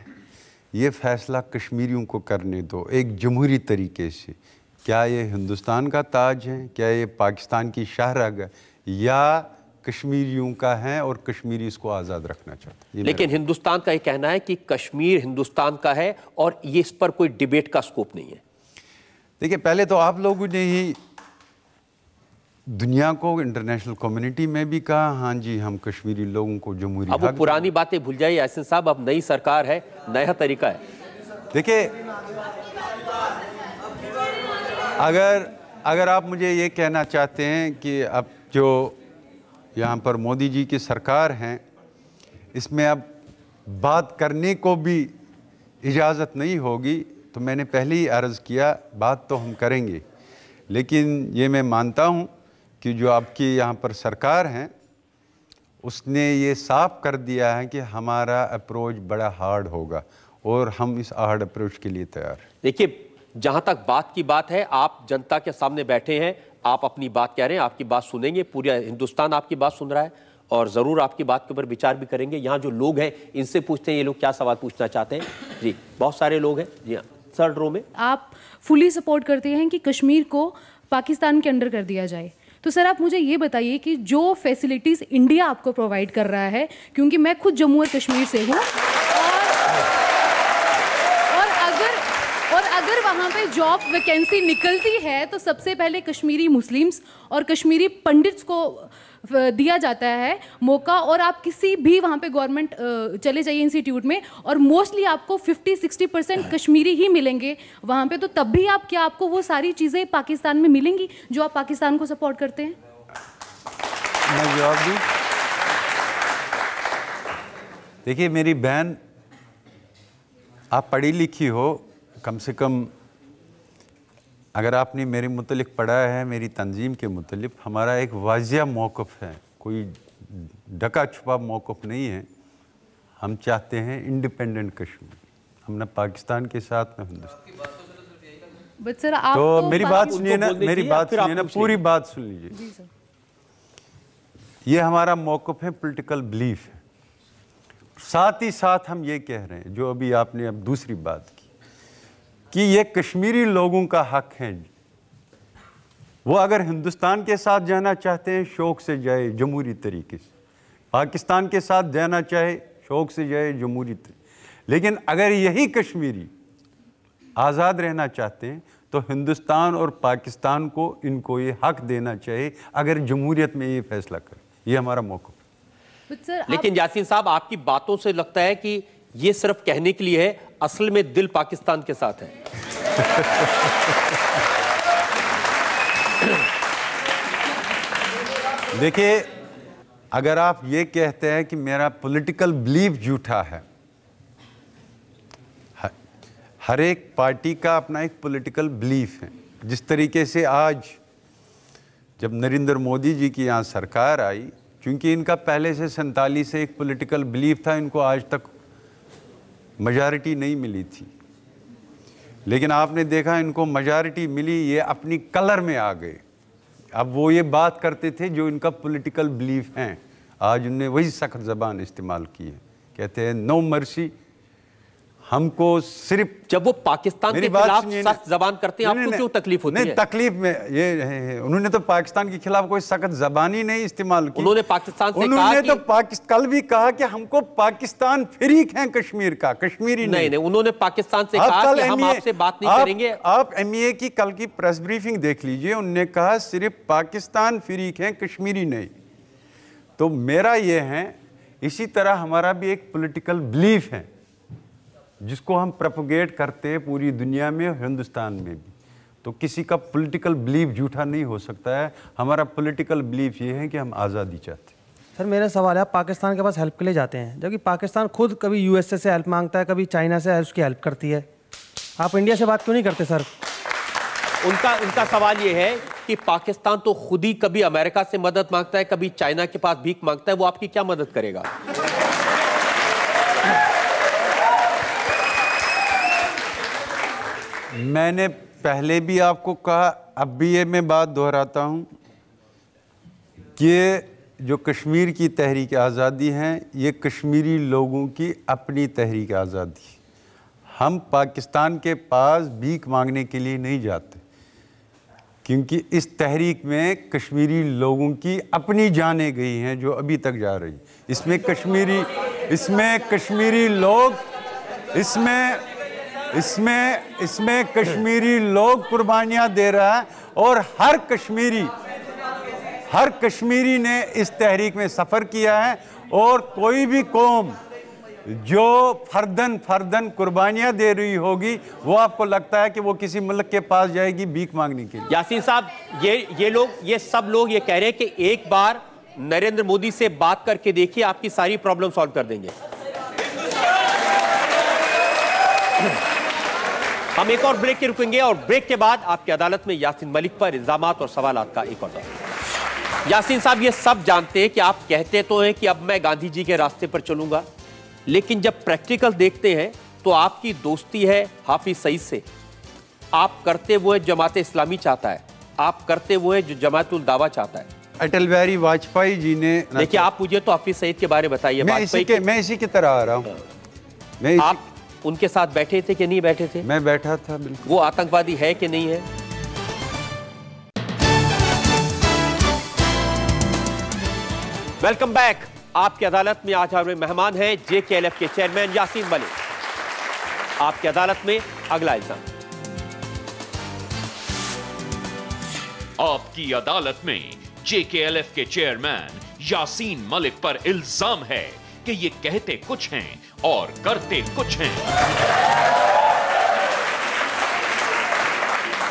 ये फ़ैसला कश्मीरियों को करने दो एक जमहूरी तरीके से क्या ये हिंदुस्तान का ताज है क्या ये पाकिस्तान की शाहरग है या कश्मीरियों का है और कश्मीरी इसको आज़ाद रखना चाहते हैं लेकिन हिंदुस्तान का ये कहना है कि कश्मीर हिंदुस्तान का है और ये इस पर कोई डिबेट का स्कोप नहीं है देखिए पहले तो आप लोगों ने ही दुनिया को इंटरनेशनल कम्युनिटी में भी कहा हाँ जी हम कश्मीरी लोगों को जमहूरी अब पुरानी बातें भूल जाइए ऐसन साहब अब नई सरकार है नया तरीका है देखिए अगर अगर आप मुझे ये कहना चाहते हैं कि अब जो यहाँ पर मोदी जी की सरकार हैं इसमें अब बात करने को भी इजाज़त नहीं होगी तो मैंने पहले ही अर्ज़ किया बात तो हम करेंगे लेकिन ये मैं मानता हूँ कि जो आपकी यहाँ पर सरकार हैं उसने ये साफ कर दिया है कि हमारा अप्रोच बड़ा हार्ड होगा और हम इस हार्ड अप्रोच के लिए तैयार देखिए जहाँ तक बात की बात है आप जनता के सामने बैठे हैं आप अपनी बात कह रहे हैं आपकी बात सुनेंगे पूरा हिंदुस्तान आपकी बात सुन रहा है और ज़रूर आपकी बात के ऊपर विचार भी करेंगे यहाँ जो लोग हैं इनसे पूछते हैं ये लोग क्या सवाल पूछना चाहते हैं जी बहुत सारे लोग हैं जी हाँ थर्ड रो में आप फुली सपोर्ट करते हैं कि कश्मीर को पाकिस्तान के अंडर कर दिया जाए तो सर आप मुझे ये बताइए कि जो फैसिलिटीज़ इंडिया आपको प्रोवाइड कर रहा है क्योंकि मैं खुद जम्मू और कश्मीर से हूँ जहाँ पे जॉब वैकेंसी निकलती है तो सबसे पहले कश्मीरी मुस्लिम्स और कश्मीरी पंडित्स को दिया जाता है मौका और आप किसी भी वहाँ पे गवर्नमेंट चले जाइए इंस्टीट्यूट में और मोस्टली आपको 50-60 परसेंट हाँ। कश्मीरी ही मिलेंगे वहाँ पे तो तब भी आप क्या आपको वो सारी चीज़ें पाकिस्तान में मिलेंगी जो आप पाकिस्तान को सपोर्ट करते हैं देखिए मेरी बहन आप पढ़ी लिखी हो कम से कम अगर आपने मेरे मतलब पढ़ा है मेरी तंजीम के मतलब हमारा एक वाजिया मौक़ है कोई ढका छुपा मौक़ नहीं है हम चाहते हैं इंडिपेंडेंट कश्मीर हम ना पाकिस्तान के साथ ना हिंदुस्तान तो, तो मेरी बात सुनिए ना तो मेरी बात सुनिए ना पूरी बात सुन लीजिए ये हमारा मौक़ है पॉलिटिकल बिलीफ है साथ ही साथ हम ये कह रहे हैं जो अभी आपने अब दूसरी बात कि ये कश्मीरी लोगों का हक है वो अगर हिंदुस्तान के साथ जाना चाहते हैं शौक से जाए जमहूरी तरीके से पाकिस्तान के साथ जाना चाहे शौक से जाए जमहूरी लेकिन अगर यही कश्मीरी आज़ाद रहना चाहते हैं तो हिंदुस्तान और पाकिस्तान को इनको ये हक देना चाहिए अगर जमहूरियत में ये फैसला करें ये हमारा मौका लेकिन यासीन साहब आपकी बातों से लगता है कि ये सिर्फ कहने के लिए है असल में दिल पाकिस्तान के साथ है देखिए अगर आप ये कहते हैं कि मेरा पॉलिटिकल बिलीफ झूठा है हर एक पार्टी का अपना एक पॉलिटिकल बिलीफ है जिस तरीके से आज जब नरेंद्र मोदी जी की यहाँ सरकार आई क्योंकि इनका पहले से सैंतालीस से एक पॉलिटिकल बिलीफ था इनको आज तक मजारिटी नहीं मिली थी लेकिन आपने देखा इनको मजारिटी मिली ये अपनी कलर में आ गए अब वो ये बात करते थे जो इनका पॉलिटिकल बिलीफ हैं आज उनने वही सख्त ज़बान इस्तेमाल की है कहते हैं नो मर्सी हमको सिर्फ जब वो पाकिस्तान के खिलाफ सख्त जबान करते हैं आपको क्यों तकलीफ होती नहीं, है तकलीफ में ये उन्होंने तो पाकिस्तान के खिलाफ कोई सख्त जबानी नहीं इस्तेमाल की उन्होंने पाकिस्तान से उन्होंने तो पाकिस्तान कल भी कहा कि हमको पाकिस्तान फ्रीक है कश्मीर का कश्मीरी नहीं नहीं उन्होंने पाकिस्तान से कहा कि हम e आपसे बात नहीं करेंगे आप ए e की कल की प्रेस ब्रीफिंग देख लीजिए उन्होंने कहा सिर्फ पाकिस्तान फ्रीक है कश्मीरी नहीं तो मेरा ये है इसी तरह हमारा भी एक पोलिटिकल बिलीफ है जिसको हम प्रपोगेट करते हैं पूरी दुनिया में हिंदुस्तान में भी तो किसी का पॉलिटिकल बिलीफ झूठा नहीं हो सकता है हमारा पॉलिटिकल बिलीफ ये है कि हम आज़ादी चाहते हैं सर मेरा सवाल है आप पाकिस्तान के पास हेल्प के लिए जाते हैं जबकि पाकिस्तान खुद कभी यूएसए से हेल्प मांगता है कभी चाइना से उसकी हेल्प करती है आप इंडिया से बात क्यों नहीं करते सर उनका उनका सवाल ये है कि पाकिस्तान तो खुद ही कभी अमेरिका से मदद मांगता है कभी चाइना के पास भीख मांगता है वो आपकी क्या मदद करेगा मैंने पहले भी आपको कहा अब भी ये मैं बात दोहराता हूँ कि जो कश्मीर की तहरीक आज़ादी है ये कश्मीरी लोगों की अपनी तहरीक आज़ादी हम पाकिस्तान के पास भीख मांगने के लिए नहीं जाते क्योंकि इस तहरीक में कश्मीरी लोगों की अपनी जानें गई हैं जो अभी तक जा रही इसमें कश्मीरी इसमें कश्मीरी लोग इसमें इसमें इसमें कश्मीरी लोग कुर्बानियां दे रहा है और हर कश्मीरी हर कश्मीरी ने इस तहरीक में सफ़र किया है और कोई भी कौम जो फर्दन फर्दन कुर्बानियां दे रही होगी वो आपको लगता है कि वो किसी मुल्क के पास जाएगी भीख मांगने के लिए यासीन साहब ये ये लोग ये सब लोग ये कह रहे हैं कि एक बार नरेंद्र मोदी से बात करके देखिए आपकी सारी प्रॉब्लम सॉल्व कर देंगे हम एक और ब्रेक के रुकेंगे और ब्रेक के बाद आपकी अदालत में यासिन मलिक पर इल्जाम और सवाल का एक और दौर यासिन साहब ये सब जानते हैं कि आप कहते तो हैं कि अब मैं गांधी जी के रास्ते पर चलूंगा लेकिन जब प्रैक्टिकल देखते हैं तो आपकी दोस्ती है हाफिज सईद से आप करते वो है जमात इस्लामी चाहता है आप करते वो है जो जमातुल दावा चाहता है अटल बिहारी वाजपेयी जी ने देखिए आप मुझे तो हाफिज सईद के बारे में बताइए मैं इसी के मैं इसी की तरह आ रहा हूँ हाँ। आप उनके साथ बैठे थे कि नहीं बैठे थे मैं बैठा था बिल्कुल वो आतंकवादी है कि नहीं है वेलकम बैक आपकी अदालत में आज हमारे मेहमान हैं जे के एल एफ के चेयरमैन यासीन मलिक आपकी अदालत में अगला इल्जाम आपकी अदालत में जेके एल एफ के चेयरमैन यासीन मलिक पर इल्जाम है कि ये कहते कुछ हैं और करते कुछ हैं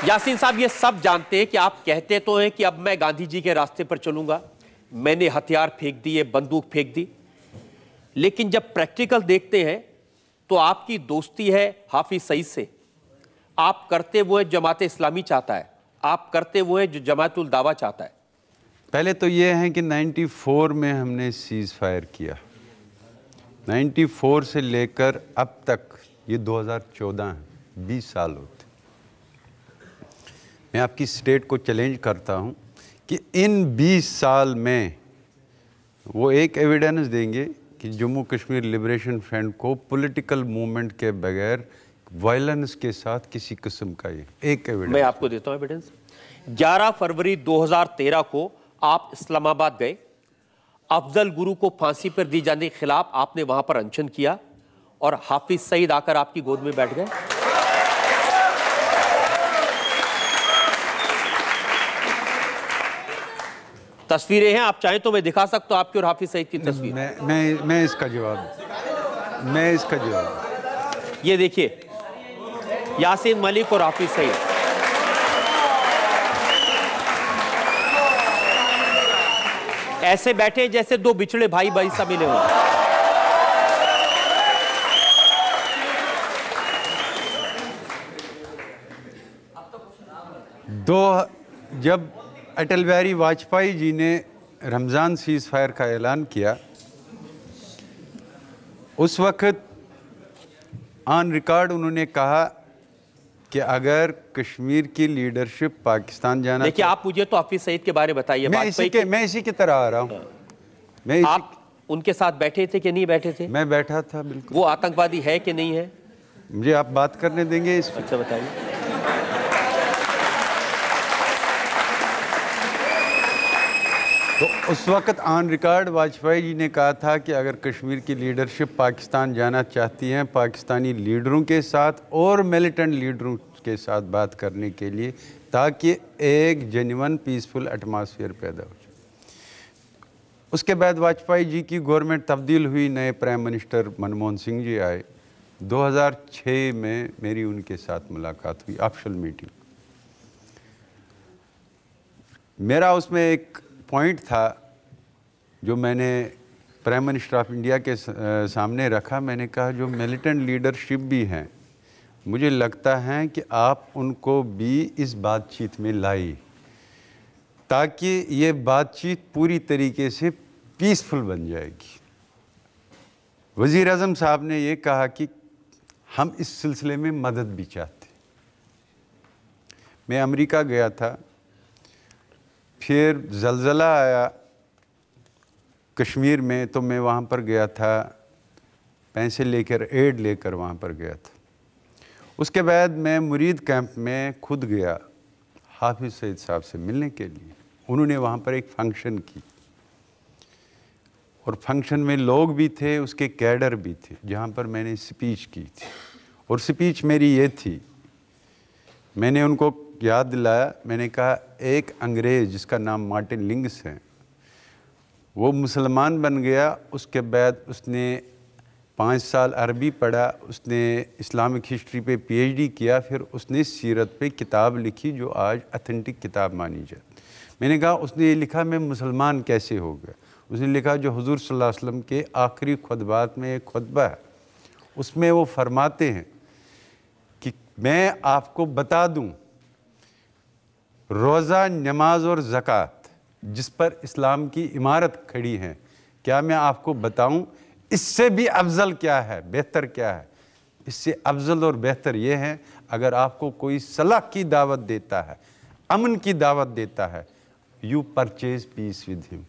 यासीन साहब ये सब जानते हैं कि आप कहते तो हैं कि अब मैं गांधी जी के रास्ते पर चलूंगा मैंने हथियार फेंक दिए बंदूक फेंक दी लेकिन जब प्रैक्टिकल देखते हैं तो आपकी दोस्ती है हाफिज सईद से आप करते वो है जमात इस्लामी चाहता है आप करते वो है जो जमातुल दावा चाहता है पहले तो ये है कि 94 में हमने सीज़ फायर किया 94 से लेकर अब तक ये 2014 है 20 साल होते मैं आपकी स्टेट को चैलेंज करता हूँ कि इन 20 साल में वो एक एविडेंस देंगे कि जम्मू कश्मीर लिबरेशन फ्रंट को पॉलिटिकल मूवमेंट के बगैर वायलेंस के साथ किसी किस्म का ये एक एविडेंस मैं आपको देता हूँ एविडेंस 11 फरवरी 2013 को आप इस्लामाबाद गए अफजल गुरु को फांसी पर दी जाने के खिलाफ आपने वहां पर अनशन किया और हाफिज सईद आकर आपकी गोद में बैठ गए तस्वीरें हैं आप चाहें तो मैं दिखा सकता हूं आपकी और हाफिज सईद की तस्वीर मैं मैं मैं इसका जवाब मैं इसका जवाब ये देखिए यासिन मलिक और हाफिज सईद ऐसे बैठे जैसे दो बिछड़े भाई भाई सा मिले हो दो जब अटल बिहारी वाजपेयी जी ने रमज़ान सीज़ फायर का ऐलान किया उस वक्त ऑन रिकॉर्ड उन्होंने कहा कि अगर कश्मीर की लीडरशिप पाकिस्तान जाना देखिए तो- आप मुझे तो हफीज सईद के बारे में बताइए मैं इसी के मैं इसी की तरह आ रहा हूँ हाँ। मैं इसी... आप उनके साथ बैठे थे कि नहीं बैठे थे मैं बैठा था बिल्कुल वो आतंकवादी है कि नहीं है मुझे आप बात करने देंगे इस अच्छा बताइए उस वक्त ऑन रिकॉर्ड वाजपेयी जी ने कहा था कि अगर कश्मीर की लीडरशिप पाकिस्तान जाना चाहती है पाकिस्तानी लीडरों के साथ और मिलिटेंट लीडरों के साथ बात करने के लिए ताकि एक जेन्यून पीसफुल एटमॉस्फेयर पैदा हो जाए उसके बाद वाजपेयी जी की गवर्नमेंट तब्दील हुई नए प्राइम मिनिस्टर मनमोहन सिंह जी आए 2006 में मेरी उनके साथ मुलाकात हुई ऑप्शन मीटिंग मेरा उसमें एक पॉइंट था जो मैंने प्राइम मिनिस्टर ऑफ इंडिया के सामने रखा मैंने कहा जो मिलिटेंट लीडरशिप भी हैं मुझे लगता है कि आप उनको भी इस बातचीत में लाई ताकि ये बातचीत पूरी तरीके से पीसफुल बन जाएगी वज़ी अजम साहब ने ये कहा कि हम इस सिलसिले में मदद भी चाहते मैं अमेरिका गया था फिर जलज़ला आया कश्मीर में तो मैं वहाँ पर गया था पैसे लेकर एड लेकर वहाँ पर गया था उसके बाद मैं मुरीद कैंप में खुद गया हाफिज़ सईद साहब से मिलने के लिए उन्होंने वहाँ पर एक फंक्शन की और फंक्शन में लोग भी थे उसके कैडर भी थे जहाँ पर मैंने स्पीच की थी और स्पीच मेरी ये थी मैंने उनको याद दिलाया मैंने कहा एक अंग्रेज़ जिसका नाम मार्टिन लिंग्स है वो मुसलमान बन गया उसके बाद उसने पाँच साल अरबी पढ़ा उसने इस्लामिक हिस्ट्री पे पीएचडी किया फिर उसने सीरत पे किताब लिखी जो आज अथेंटिक किताब मानी जाए मैंने कहा उसने ये लिखा मैं मुसलमान कैसे हो गया उसने लिखा जो हजूर वसल्लम के आखिरी खुतबात में एक खुतबा है उसमें वो फरमाते हैं कि मैं आपको बता दूँ रोज़ा नमाज और ज़क़़त जिस पर इस्लाम की इमारत खड़ी है क्या मैं आपको बताऊँ इससे भी अफजल क्या है बेहतर क्या है इससे अफजल और बेहतर ये है अगर आपको कोई सलाह की दावत देता है अमन की दावत देता है you purchase peace with him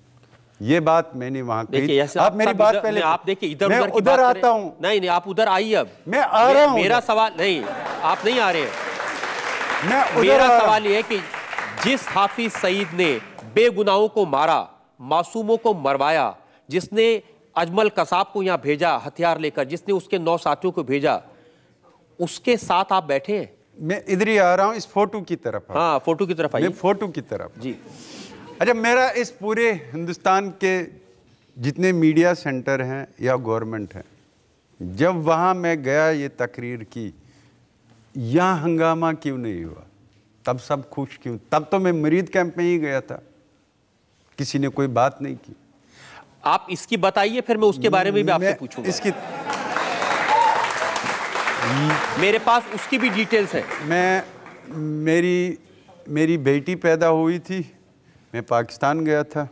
ये बात मैंने वहां कही आप मेरी बात पहले आप देखिए इधर मैं उधर आता हूँ नहीं नहीं आप उधर आइए अब मैं आ रहा हूँ मेरा सवाल नहीं आप नहीं आ रहे मैं मेरा सवाल ये है कि जिस हाफिज सईद ने बेगुनाहों को मारा मासूमों को मरवाया जिसने अजमल कसाब को यहाँ भेजा हथियार लेकर जिसने उसके नौ साथियों को भेजा उसके साथ आप बैठे हैं मैं इधर ही आ रहा हूँ इस फोटो की तरफ हाँ फोटो की तरफ आइए फोटो की तरफ जी अच्छा मेरा इस पूरे हिंदुस्तान के जितने मीडिया सेंटर हैं या गवर्नमेंट हैं जब वहाँ मैं गया ये तकरीर की यहाँ हंगामा क्यों नहीं हुआ तब सब खुश क्यों तब तो मैं मरीद कैंप में ही गया था किसी ने कोई बात नहीं की आप इसकी बताइए फिर मैं उसके बारे में भी आपसे पूछूंगा इसकी मेरे पास उसकी भी डिटेल्स है मैं मेरी मेरी बेटी पैदा हुई थी मैं पाकिस्तान गया था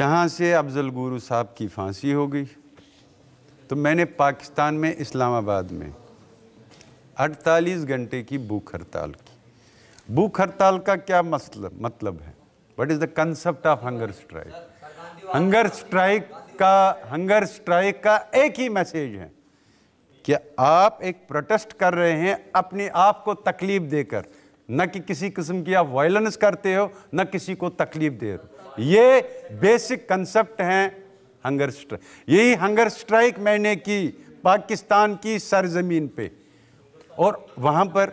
यहाँ से अफजल गुरु साहब की फांसी हो गई तो मैंने पाकिस्तान में इस्लामाबाद में अड़तालीस घंटे की भूख हड़ताल की भूख हड़ताल का क्या मतलब मतलब है what is the concept of hunger strike hunger strike का हंगर स्ट्राइक का एक ही मैसेज है कि आप एक प्रोटेस्ट कर रहे हैं अपने आप को तकलीफ देकर न कि किसी किस्म की आप वायलेंस करते हो न किसी को तकलीफ दे रहे हो ये बेसिक कंसेप्ट हैं हंगर स्ट्राइक यही हंगर स्ट्राइक मैंने की पाकिस्तान की सरजमीन पे और वहाँ पर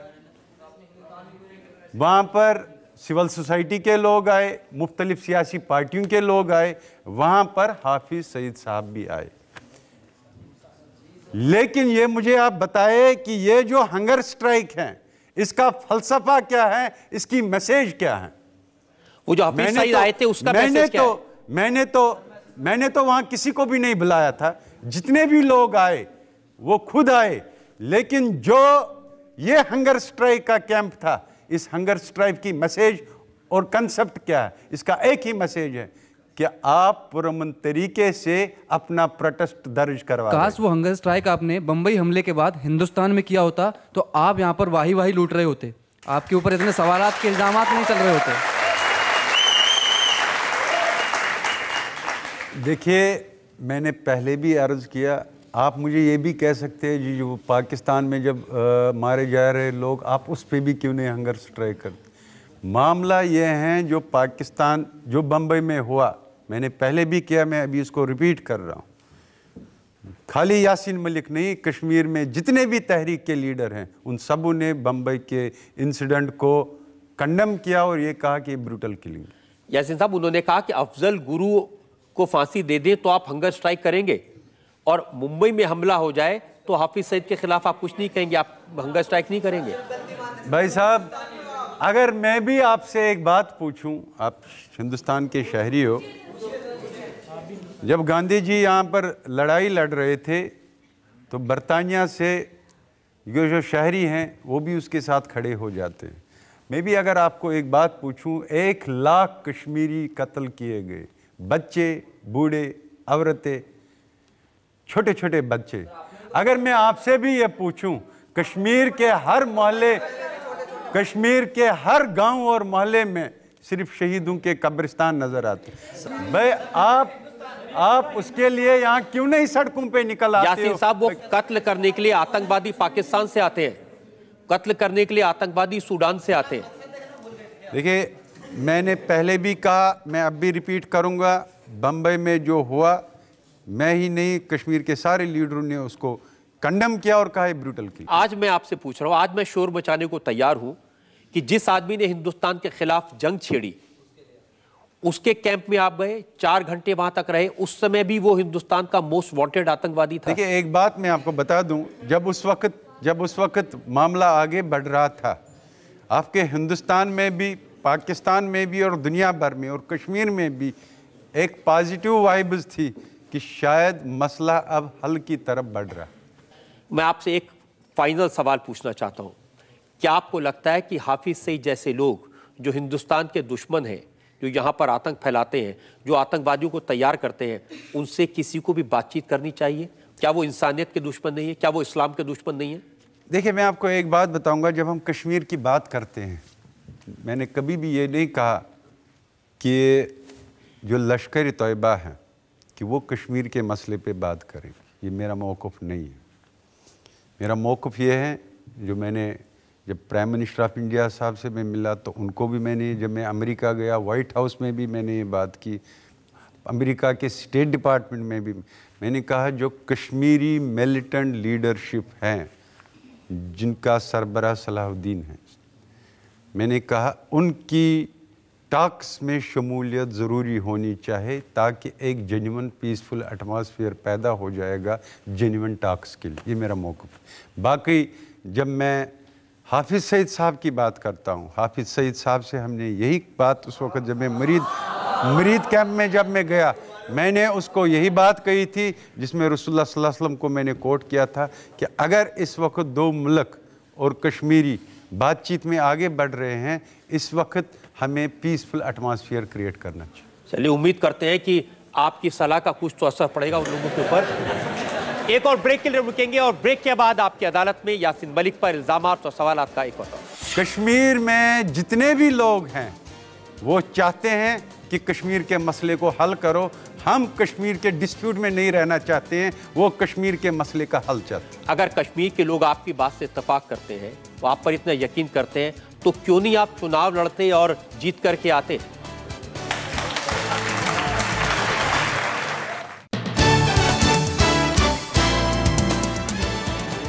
वहाँ पर सिविल सोसाइटी के लोग आए मुख्तलिफ सियासी पार्टियों के लोग आए वहाँ पर हाफिज सईद साहब भी आए लेकिन ये मुझे आप बताए कि ये जो हंगर स्ट्राइक है इसका फलसफा क्या है इसकी मैसेज क्या है वो जो मैंने तो, आए थे उसका मैंने तो मैंने तो मैंने तो वहाँ किसी को भी नहीं बुलाया था जितने भी लोग आए वो खुद आए लेकिन जो ये हंगर स्ट्राइक का कैंप था इस हंगर स्ट्राइक की मैसेज और कंसेप्ट क्या है इसका एक ही मैसेज है कि आप पुरमन तरीके से अपना प्रोटेस्ट दर्ज करवा काश वो हंगर स्ट्राइक आपने बंबई हमले के बाद हिंदुस्तान में किया होता तो आप यहाँ पर वाही वाही लूट रहे होते आपके ऊपर इतने सवाल के इल्जाम नहीं चल रहे होते देखिए मैंने पहले भी अर्ज किया आप मुझे ये भी कह सकते हैं जी जो पाकिस्तान में जब आ, मारे जा रहे लोग आप उस पर भी क्यों नहीं हंगर स्ट्राइक करते मामला ये है जो पाकिस्तान जो बम्बई में हुआ मैंने पहले भी किया मैं अभी इसको रिपीट कर रहा हूँ खाली यासिन मलिक नहीं कश्मीर में जितने भी तहरीक के लीडर हैं उन सबों ने बम्बई के इंसिडेंट को कंडम किया और ये कहा कि ब्रूटल किलिंग यासिन साहब उन्होंने कहा कि अफजल गुरु को फांसी दे दें तो आप हंगर स्ट्राइक करेंगे और मुंबई में हमला हो जाए तो हाफिज सईद के खिलाफ आप कुछ नहीं कहेंगे आप हंगर स्ट्राइक नहीं करेंगे भाई साहब अगर मैं भी आपसे एक बात पूछूं आप हिंदुस्तान के शहरी हो जब गांधी जी यहाँ पर लड़ाई लड़ रहे थे तो बरतानिया से जो जो शहरी हैं वो भी उसके साथ खड़े हो जाते हैं मैं भी अगर आपको एक बात पूछूं एक लाख कश्मीरी कत्ल किए गए बच्चे बूढ़े औरतें छोटे छोटे बच्चे अगर मैं आपसे भी ये पूछूं कश्मीर के हर मोहल्ले कश्मीर के हर गांव और मोहल्ले में सिर्फ शहीदों के कब्रिस्तान नज़र आते भाई आप आप उसके लिए यहाँ क्यों नहीं सड़कों पे निकल आते साहब वो कत्ल करने के लिए आतंकवादी पाकिस्तान से आते हैं कत्ल करने के लिए आतंकवादी सूडान से आते हैं देखिए मैंने पहले भी कहा मैं अब भी रिपीट करूँगा बम्बई में जो हुआ मैं ही नहीं कश्मीर के सारे लीडरों ने उसको कंडम किया और कहा ब्रूटल की आज मैं आपसे पूछ रहा हूँ आज मैं शोर मचाने को तैयार हूँ कि जिस आदमी ने हिंदुस्तान के खिलाफ जंग छेड़ी उसके कैंप में आप गए चार घंटे वहां तक रहे उस समय भी वो हिंदुस्तान का मोस्ट वांटेड आतंकवादी था देखिए एक बात मैं आपको बता दूं जब उस वक्त जब उस वक्त मामला आगे बढ़ रहा था आपके हिंदुस्तान में भी पाकिस्तान में भी और दुनिया भर में और कश्मीर में भी एक पॉजिटिव वाइब्स थी कि शायद मसला अब हल की तरफ बढ़ रहा है मैं आपसे एक फाइनल सवाल पूछना चाहता हूँ क्या आपको लगता है कि हाफिज सईद जैसे लोग जो हिंदुस्तान के दुश्मन हैं जो यहाँ पर आतंक फैलाते हैं जो आतंकवादियों को तैयार करते हैं उनसे किसी को भी बातचीत करनी चाहिए क्या वो इंसानियत के दुश्मन नहीं है क्या वो इस्लाम के दुश्मन नहीं है देखिए मैं आपको एक बात बताऊंगा जब हम कश्मीर की बात करते हैं मैंने कभी भी ये नहीं कहा कि जो लश्कर तयबा हैं कि वो कश्मीर के मसले पे बात करें ये मेरा मौक़ नहीं है मेरा मौक़ ये है जो मैंने जब प्राइम मिनिस्टर ऑफ इंडिया साहब से मैं मिला तो उनको भी मैंने जब मैं अमेरिका गया वाइट हाउस में भी मैंने ये बात की अमेरिका के स्टेट डिपार्टमेंट में भी मैंने कहा जो कश्मीरी मिलिटेंट लीडरशिप हैं जिनका सरबरा सलाहुद्दीन है मैंने कहा उनकी टॉक्स में शमूलियत ज़रूरी होनी चाहिए ताकि एक जेन्यून पीसफुल एटमॉस्फेयर पैदा हो जाएगा जेन्यून टॉक्स के लिए ये मेरा मौक़ बाकी जब मैं हाफिज़ सईद साहब की बात करता हूँ हाफिज़ सईद साहब से हमने यही बात उस वक्त जब मैं मरीद मरीद कैंप में जब मैं गया मैंने उसको यही बात कही थी जिसमें रसुल्ला वसम को मैंने कोट किया था कि अगर इस वक्त दो मुल्क और कश्मीरी बातचीत में आगे बढ़ रहे हैं इस वक्त हमें पीसफुल एटमॉस्फेयर क्रिएट करना चाहिए चलिए उम्मीद करते हैं कि आपकी सलाह का कुछ तो असर पड़ेगा उन लोगों के ऊपर एक और ब्रेक के लिए रुकेंगे और ब्रेक के बाद आपकी अदालत में यासिन मलिक पर इल्ज़ाम और सवाल आपका एक होता कश्मीर में जितने भी लोग हैं वो चाहते हैं कि कश्मीर के मसले को हल करो हम कश्मीर के डिस्प्यूट में नहीं रहना चाहते हैं वो कश्मीर के मसले का हल चाहते हैं अगर कश्मीर के लोग आपकी बात से इतफाक़ करते हैं वो आप पर इतना यकीन करते हैं तो क्यों नहीं आप चुनाव लड़ते और जीत करके आते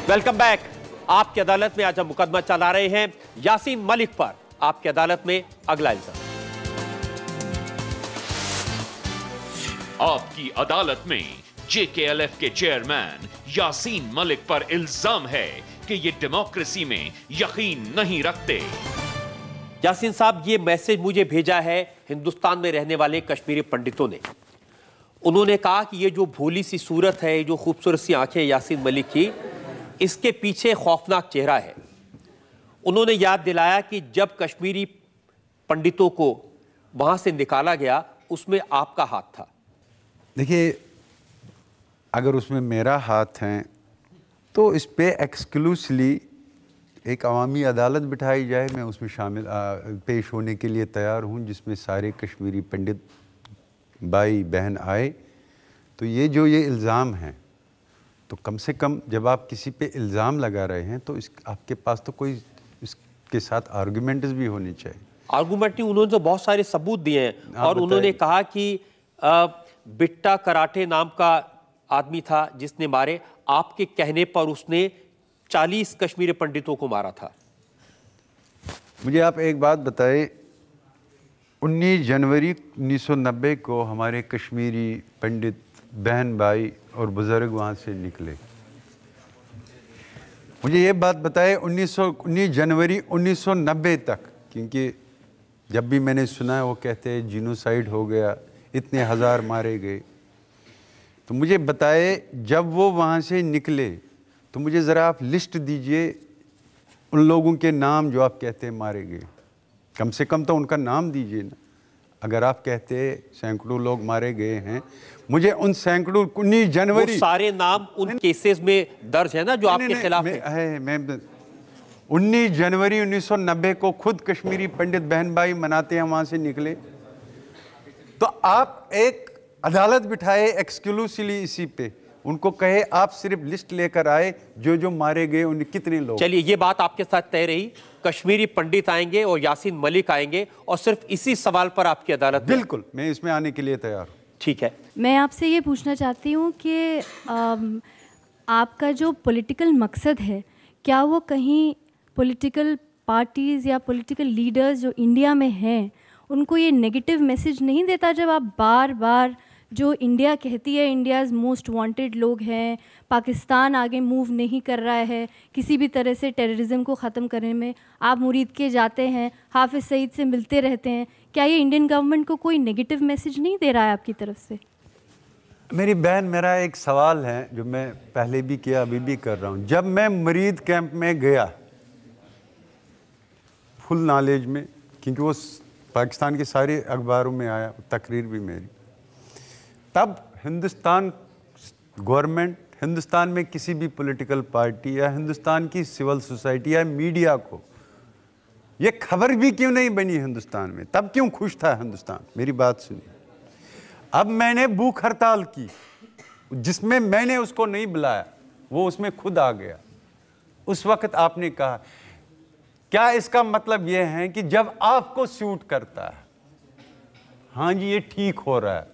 वेलकम बैक आपकी अदालत में आज हम मुकदमा चला रहे हैं यासीन मलिक पर आपकी अदालत में अगला इल्जाम आपकी अदालत में जेकेएलएफ के चेयरमैन यासीन मलिक पर इल्जाम है कि ये डेमोक्रेसी में यकीन नहीं रखते यासिन साहब ये मैसेज मुझे भेजा है हिंदुस्तान में रहने वाले कश्मीरी पंडितों ने उन्होंने कहा कि ये जो भोली सी सूरत है जो खूबसूरत सी आंखें यासिन मलिक की इसके पीछे खौफनाक चेहरा है उन्होंने याद दिलाया कि जब कश्मीरी पंडितों को वहाँ से निकाला गया उसमें आपका हाथ था देखिए अगर उसमें मेरा हाथ है तो इस पर एक्सक्लूसली एक अवामी अदालत बिठाई जाए मैं उसमें शामिल आ, पेश होने के लिए तैयार हूँ जिसमें सारे कश्मीरी पंडित भाई बहन आए तो ये जो ये इल्ज़ाम हैं तो कम से कम जब आप किसी पे इल्ज़ाम लगा रहे हैं तो इस आपके पास तो कोई इसके साथ आर्गूमेंट्स भी होने चाहिए आर्गूमेंट नहीं उन्होंने तो बहुत सारे सबूत दिए हैं और उन्होंने कहा कि बिट्टा कराटे नाम का आदमी था जिसने मारे आपके कहने पर उसने 40 कश्मीरी पंडितों को मारा था मुझे आप एक बात बताएं 19 जनवरी 1990 को हमारे कश्मीरी पंडित बहन भाई और बुज़ुर्ग वहाँ से निकले मुझे ये बात बताए 1900 उन्नीस जनवरी 1990 तक क्योंकि जब भी मैंने सुना वो कहते हैं जीनोसाइड हो गया इतने हज़ार मारे गए तो मुझे बताए जब वो वहाँ से निकले तो मुझे ज़रा आप लिस्ट दीजिए उन लोगों के नाम जो आप कहते हैं मारे गए कम से कम तो उनका नाम दीजिए ना अगर आप कहते सैकड़ों लोग मारे गए हैं मुझे उन सैकड़ों उन्नीस जनवरी सारे नाम उन केसेस में दर्ज है ना जो आपके खिलाफ है मैं, जनवरी उन्नीस जनवरी 1990 को खुद कश्मीरी पंडित बहन भाई मनाते हैं वहां से निकले तो आप एक अदालत बिठाए एक्सक्लूसिवली इसी पे उनको कहे आप सिर्फ लिस्ट लेकर आए जो जो मारे गए उन कितने लोग चलिए ये बात आपके साथ तय रही कश्मीरी पंडित आएंगे और यासीन मलिक आएंगे और सिर्फ इसी सवाल पर आपकी अदालत बिल्कुल मैं इसमें आने के लिए तैयार हूँ ठीक है मैं आपसे ये पूछना चाहती हूँ कि आपका जो पॉलिटिकल मकसद है क्या वो कहीं पॉलिटिकल पार्टीज़ या पॉलिटिकल लीडर्स जो इंडिया में हैं उनको ये नेगेटिव मैसेज नहीं देता जब आप बार बार जो इंडिया कहती है इंडियाज़ मोस्ट वांटेड लोग हैं पाकिस्तान आगे मूव नहीं कर रहा है किसी भी तरह से टेररिज्म को ख़त्म करने में आप मुरीद के जाते हैं हाफिज़ सईद से मिलते रहते हैं क्या ये इंडियन गवर्नमेंट को कोई नेगेटिव मैसेज नहीं दे रहा है आपकी तरफ से मेरी बहन मेरा एक सवाल है जो मैं पहले भी किया अभी भी कर रहा हूँ जब मैं मरीद कैंप में गया फुल नॉलेज में क्योंकि वो पाकिस्तान के सारे अखबारों में आया तकरीर भी मेरी तब हिंदुस्तान गवर्नमेंट हिंदुस्तान में किसी भी पॉलिटिकल पार्टी या हिंदुस्तान की सिविल सोसाइटी या मीडिया को ये खबर भी क्यों नहीं बनी हिंदुस्तान में तब क्यों खुश था हिंदुस्तान मेरी बात सुनिए अब मैंने भूख हड़ताल की जिसमें मैंने उसको नहीं बुलाया वो उसमें खुद आ गया उस वक्त आपने कहा क्या इसका मतलब यह है कि जब आपको सूट करता है हाँ जी ये ठीक हो रहा है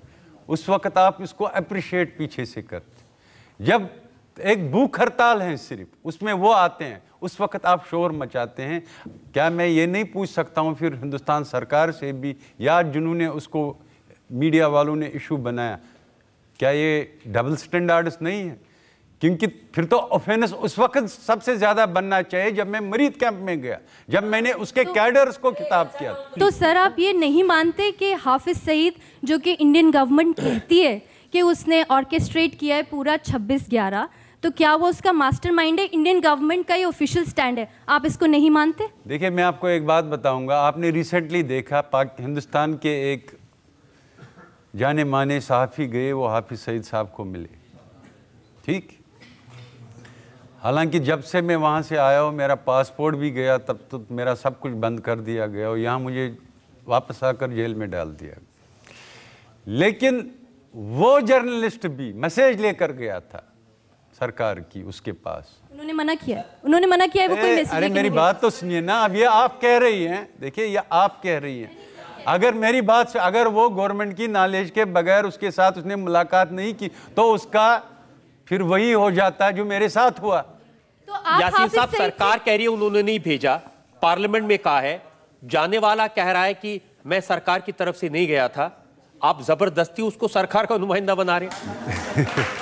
उस वक्त आप इसको अप्रिशिएट पीछे से करते जब एक भूख हड़ताल है सिर्फ उसमें वो आते हैं उस वक्त आप शोर मचाते हैं क्या मैं ये नहीं पूछ सकता हूँ फिर हिंदुस्तान सरकार से भी या जिन्होंने उसको मीडिया वालों ने इशू बनाया क्या ये डबल स्टैंडर्ड्स नहीं है क्योंकि फिर तो ऑफेंस उस वक्त सबसे ज्यादा बनना चाहिए जब मैं मरीज कैंप में गया जब मैंने उसके तो, कैडर्स को खिताब किया तो सर आप ये नहीं मानते कि हाफिज सईद जो कि इंडियन गवर्नमेंट कहती है कि उसने ऑर्केस्ट्रेट किया है पूरा छब्बीस ग्यारह तो क्या वो उसका मास्टरमाइंड है इंडियन गवर्नमेंट का ही ऑफिशियल स्टैंड है आप इसको नहीं मानते देखिए मैं आपको एक बात बताऊंगा आपने रिसेंटली देखा पाक हिंदुस्तान के एक जाने माने साहफी गए वो हाफिज सईद साहब को मिले ठीक हालांकि जब से मैं वहाँ से आया हूँ मेरा पासपोर्ट भी गया तब तो मेरा सब कुछ बंद कर दिया गया और यहाँ मुझे वापस आकर जेल में डाल दिया लेकिन वो जर्नलिस्ट भी मैसेज लेकर गया था सरकार की उसके पास उन्होंने मना किया उन्होंने मना किया वो कोई मैसेज अरे मेरी बात तो सुनिए ना अब ये आप कह रही हैं देखिए ये आप कह रही हैं अगर मेरी बात अगर वो गवर्नमेंट की नॉलेज के बगैर उसके साथ उसने मुलाकात नहीं की तो उसका फिर वही हो जाता जो मेरे साथ हुआ तो यासीन साहब सरकार कह रही है उन्होंने नहीं भेजा पार्लियामेंट में कहा है जाने वाला कह रहा है कि मैं सरकार की तरफ से नहीं गया था आप जबरदस्ती उसको सरकार का नुमाइंदा बना रहे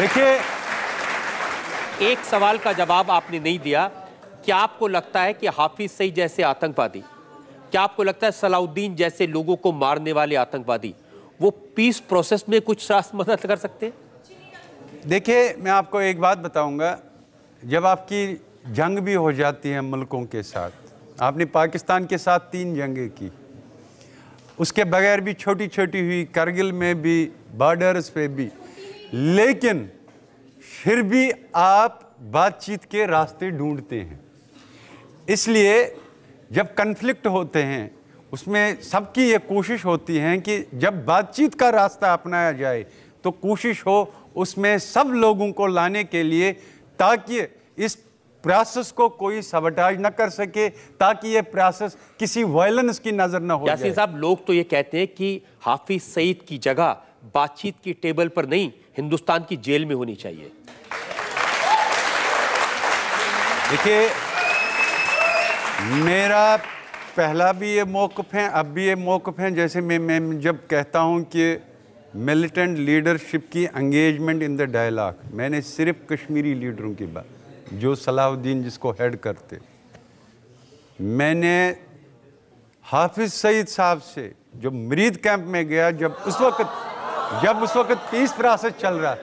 देखिए एक सवाल का जवाब आपने नहीं दिया क्या आपको लगता है कि हाफिज सईद जैसे आतंकवादी क्या आपको लगता है सलाउद्दीन जैसे लोगों को मारने वाले आतंकवादी वो पीस प्रोसेस में कुछ मदद कर सकते हैं देखिए मैं आपको एक बात बताऊंगा जब आपकी जंग भी हो जाती है मुल्कों के साथ आपने पाकिस्तान के साथ तीन जंगें की उसके बगैर भी छोटी छोटी हुई करगिल में भी बॉर्डर्स पे भी लेकिन फिर भी आप बातचीत के रास्ते ढूंढते हैं इसलिए जब कन्फ्लिक्ट होते हैं उसमें सबकी ये कोशिश होती है कि जब बातचीत का रास्ता अपनाया जाए तो कोशिश हो उसमें सब लोगों को लाने के लिए ताकि इस प्रोसेस को कोई सबटाइज न कर सके ताकि ये प्रोसेस किसी वायलेंस की नज़र न हो जाए साहब लोग तो ये कहते हैं कि हाफिज सईद की जगह बातचीत की टेबल पर नहीं हिंदुस्तान की जेल में होनी चाहिए देखिए मेरा पहला भी ये मौकफ़ है अब भी ये मौक़ है जैसे मैं मैं जब कहता हूँ कि मिलिटेंट लीडरशिप की एंगेजमेंट इन द डायलॉग मैंने सिर्फ कश्मीरी लीडरों की बात जो सलाहुद्दीन जिसको हेड करते मैंने हाफिज सईद साहब से जब मरीद कैंप में गया जब उस वक्त जब उस वक्त पीस प्रोसेस चल रहा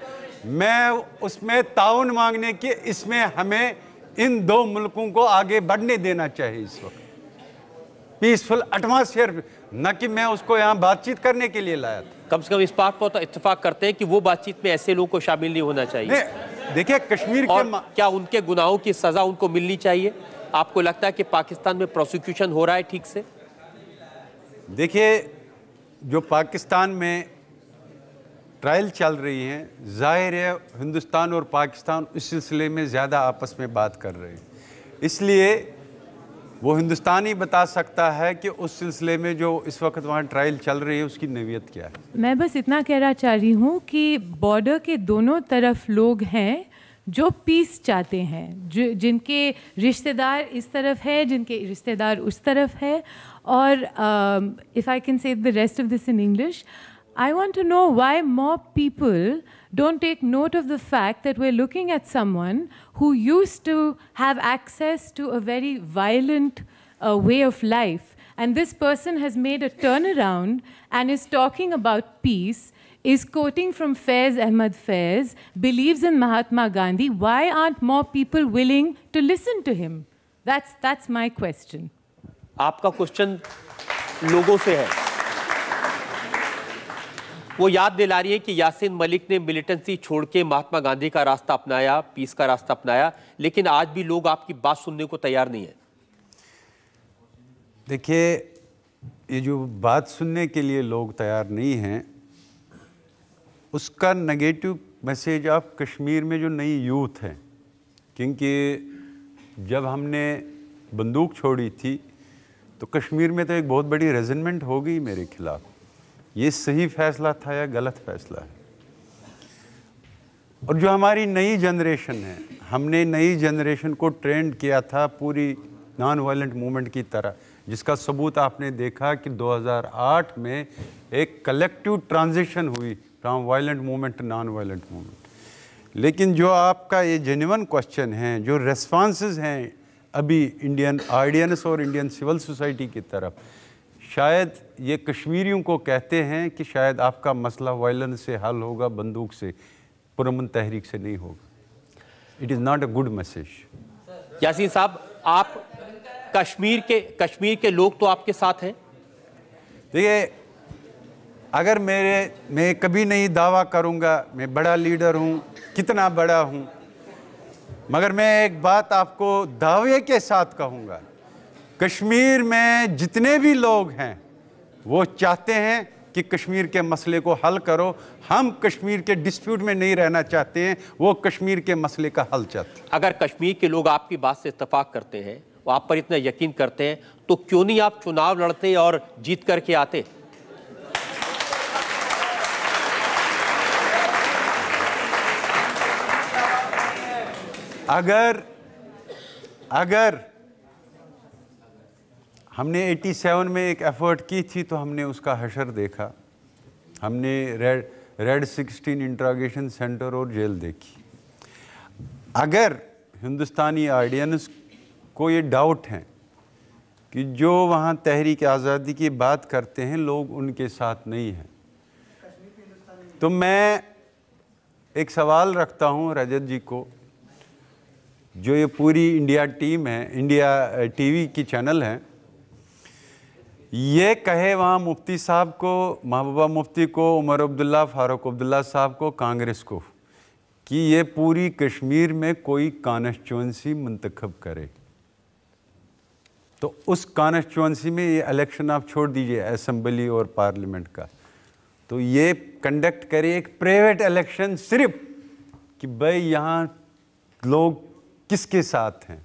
मैं उसमें ताउन मांगने के इसमें हमें इन दो मुल्कों को आगे बढ़ने देना चाहिए इस वक्त पीसफुल एटमोसफियर न कि मैं उसको यहाँ बातचीत करने के लिए लाया था कम से कम इस बात पर तो इतफाक करते हैं कि वो बातचीत में ऐसे लोगों को शामिल नहीं होना चाहिए देखिए कश्मीर और के क्या उनके गुनाहों की सजा उनको मिलनी चाहिए आपको लगता है कि पाकिस्तान में प्रोसिक्यूशन हो रहा है ठीक से देखिए जो पाकिस्तान में ट्रायल चल रही हैं जाहिर है हिंदुस्तान और पाकिस्तान इस सिलसिले में ज़्यादा आपस में बात कर रहे हैं इसलिए वो हिंदुस्तान ही बता सकता है कि उस सिलसिले में जो इस वक्त वहाँ ट्रायल चल रही है उसकी नवीयत क्या है मैं बस इतना कहना चाह रही हूँ कि बॉर्डर के दोनों तरफ लोग हैं जो पीस चाहते हैं जिनके रिश्तेदार इस तरफ है जिनके रिश्तेदार उस तरफ है और if I can say the rest of this in English I want to know why more people don't take note of the fact that we're looking at someone who used to have access to a very violent uh, way of life. And this person has made a turnaround and is talking about peace, is quoting from Faiz Ahmad Faiz, believes in Mahatma Gandhi. Why aren't more people willing to listen to him? That's, that's my question. आपका question लोगों वो याद दिला रही है कि यासिन मलिक ने militancy छोड़ के महात्मा गांधी का रास्ता अपनाया पीस का रास्ता अपनाया लेकिन आज भी लोग आपकी बात सुनने को तैयार नहीं है देखिए ये जो बात सुनने के लिए लोग तैयार नहीं हैं उसका नेगेटिव मैसेज आप कश्मीर में जो नई यूथ है क्योंकि जब हमने बंदूक छोड़ी थी तो कश्मीर में तो एक बहुत बड़ी रेजनमेंट हो गई मेरे खिलाफ़ ये सही फैसला था या गलत फैसला है और जो हमारी नई जनरेशन है हमने नई जनरेशन को ट्रेंड किया था पूरी नॉन वायलेंट मूवमेंट की तरह जिसका सबूत आपने देखा कि 2008 में एक कलेक्टिव ट्रांजिशन हुई from violent movement to non violent movement लेकिन जो आपका ये जेन्यून क्वेश्चन है जो रेस्पॉन्सेज हैं अभी इंडियन ऑडियंस और इंडियन सिविल सोसाइटी की तरफ शायद ये कश्मीरियों को कहते हैं कि शायद आपका मसला वायलेंस से हल होगा बंदूक से पुरमन तहरीक से नहीं होगा it is not a good message Yasin साहब आप कश्मीर के कश्मीर के लोग तो आपके साथ हैं देखिए अगर मेरे मैं कभी नहीं दावा करूंगा मैं बड़ा लीडर हूं कितना बड़ा हूं मगर मैं एक बात आपको दावे के साथ कहूंगा कश्मीर में जितने भी लोग हैं वो चाहते हैं कि कश्मीर के मसले को हल करो हम कश्मीर के डिस्प्यूट में नहीं रहना चाहते हैं वो कश्मीर के मसले का हल चाहते हैं अगर कश्मीर के लोग आपकी बात से इतफाक़ करते हैं वो आप पर इतना यकीन करते हैं तो क्यों नहीं आप चुनाव लड़ते और जीत करके आते अगर अगर हमने 87 में एक एफर्ट की थी तो हमने उसका हशर देखा हमने रेड रेड 16 इंट्रागेशन सेंटर और जेल देखी अगर हिंदुस्तानी ऑडियंस को ये डाउट है कि जो वहाँ तहरीक आज़ादी की बात करते हैं लोग उनके साथ नहीं हैं तो मैं एक सवाल रखता हूँ रजत जी को जो ये पूरी इंडिया टीम है इंडिया टीवी की चैनल हैं ये कहे वहाँ मुफ्ती साहब को महबूबा मुफ्ती को उमर अब्दुल्ला फारूक अब्दुल्ला साहब को कांग्रेस को कि ये पूरी कश्मीर में कोई कॉन्स्टिट्यूंसी मंतखब करे तो उस कॉन्स्टिट्यूंसी में ये इलेक्शन आप छोड़ दीजिए असम्बली और पार्लियामेंट का तो ये कंडक्ट करे एक प्राइवेट इलेक्शन सिर्फ कि भाई यहाँ लोग किसके साथ हैं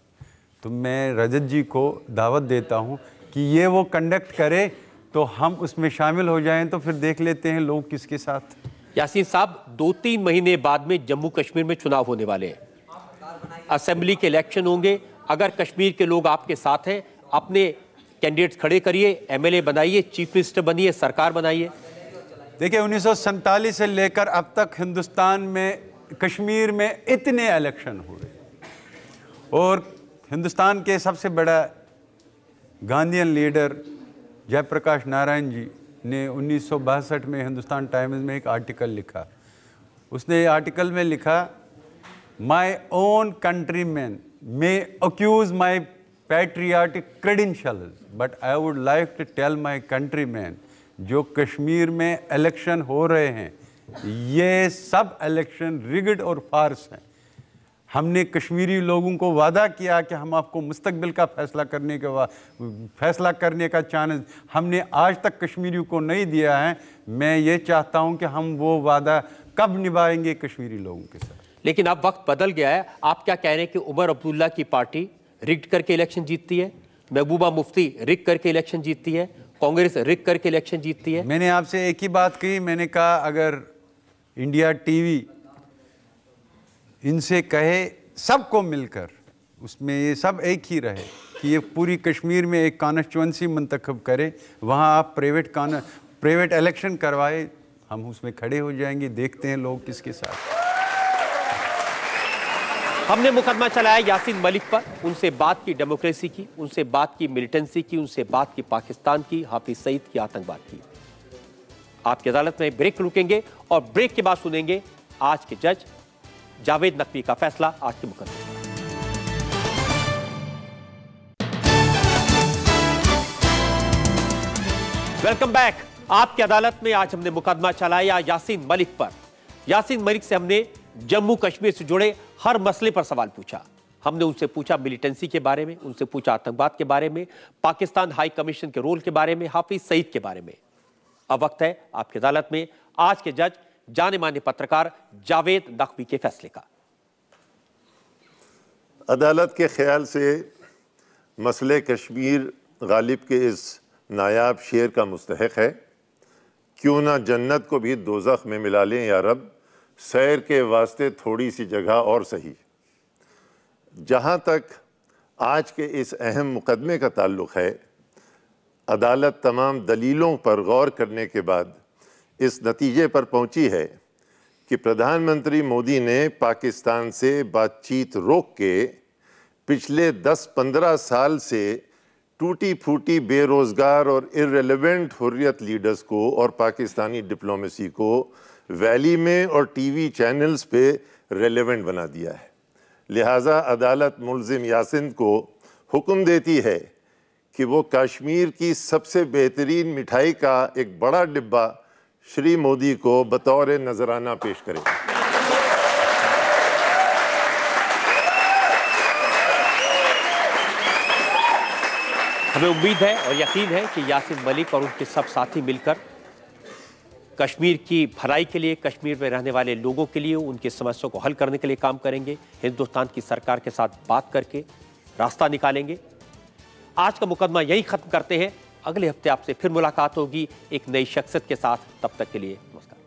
तो मैं रजत जी को दावत देता हूँ कि ये वो कंडक्ट करे तो हम उसमें शामिल हो जाएं तो फिर देख लेते हैं लोग किसके साथ यासीन साहब दो तीन महीने बाद में जम्मू कश्मीर में चुनाव होने वाले हैं असेंबली के इलेक्शन होंगे अगर कश्मीर के लोग आपके साथ हैं अपने कैंडिडेट्स खड़े करिए एमएलए बनाइए चीफ मिनिस्टर बनिए सरकार बनाइए देखिए उन्नीस से लेकर अब तक हिंदुस्तान में कश्मीर में इतने इलेक्शन हुए और हिंदुस्तान के सबसे बड़ा गांधीयन लीडर जयप्रकाश नारायण जी ने उन्नीस में हिंदुस्तान टाइम्स में एक आर्टिकल लिखा उसने आर्टिकल में लिखा my own country man may accuse my patriotic credential but I would like to tell my country man जो कश्मीर में इलेक्शन हो रहे हैं ये सब इलेक्शन रिगड और फार्स हैं हमने कश्मीरी लोगों को वादा किया कि हम आपको मुस्तबिल का फ़ैसला करने के फ़ैसला करने का चांस हमने आज तक कश्मीरी को नहीं दिया है मैं ये चाहता हूँ कि हम वो वादा कब निभाएंगे कश्मीरी लोगों के साथ लेकिन अब वक्त बदल गया है आप क्या कह रहे हैं कि उमर अब्दुल्ला की पार्टी रिक्ट करके इलेक्शन जीतती है महबूबा मुफ्ती रिक करके इलेक्शन जीतती है कांग्रेस रिक करके इलेक्शन जीतती है मैंने आपसे एक ही बात कही मैंने कहा अगर इंडिया टीवी इनसे कहे सबको मिलकर उसमें ये सब एक ही रहे कि ये पूरी कश्मीर में एक कॉन्स्टिट्यूंसी मंतखब करें वहाँ आप प्राइवेट कान प्राइवेट इलेक्शन करवाए हम उसमें खड़े हो जाएंगे देखते हैं लोग किसके साथ हमने मुकदमा चलाया यासिन मलिक पर उनसे बात की डेमोक्रेसी की उनसे बात की मिलिटेंसी की उनसे बात की पाकिस्तान की हाफिज सईद की आतंकवाद की आपकी अदालत में ब्रेक रुकेंगे और ब्रेक के बाद सुनेंगे आज के जज जावेद नकवी का फैसला आज के मुकदमे वेलकम बैक आपकी अदालत में आज हमने मुकदमा चलाया यासीन मलिक पर यासीन मलिक से हमने जम्मू कश्मीर से जुड़े हर मसले पर सवाल पूछा हमने उनसे पूछा मिलिटेंसी के बारे में उनसे पूछा आतंकवाद के बारे में पाकिस्तान हाई कमीशन के रोल के बारे में हाफिज सईद के बारे में अब वक्त है आपकी अदालत में आज के जज जाने माने पत्रकार जावेद नकवी के फैसले का अदालत के ख्याल से मसले कश्मीर गालिब के इस नायाब शेर का मुस्तक है क्यों ना जन्नत को भी दोजख में मिला लें या रब सैर के वास्ते थोड़ी सी जगह और सही जहाँ तक आज के इस अहम मुकदमे का ताल्लुक़ है अदालत तमाम दलीलों पर गौर करने के बाद इस नतीजे पर पहुंची है कि प्रधानमंत्री मोदी ने पाकिस्तान से बातचीत रोक के पिछले 10-15 साल से टूटी फूटी बेरोज़गार और इरेलीवेंट हुर्रियत लीडर्स को और पाकिस्तानी डिप्लोमेसी को वैली में और टीवी चैनल्स पे रेलेवेंट बना दिया है लिहाजा अदालत मुलजिम यासिन को हुक्म देती है कि वो कश्मीर की सबसे बेहतरीन मिठाई का एक बड़ा डिब्बा श्री मोदी को बतौर नजराना पेश करें हमें उम्मीद है और यकीन है कि यासिन मलिक और उनके सब साथी मिलकर कश्मीर की भलाई के लिए कश्मीर में रहने वाले लोगों के लिए उनकी समस्याओं को हल करने के लिए काम करेंगे हिंदुस्तान की सरकार के साथ बात करके रास्ता निकालेंगे आज का मुकदमा यही खत्म करते हैं अगले हफ्ते आपसे फिर मुलाकात होगी एक नई शख्सियत के साथ तब तक के लिए नमस्कार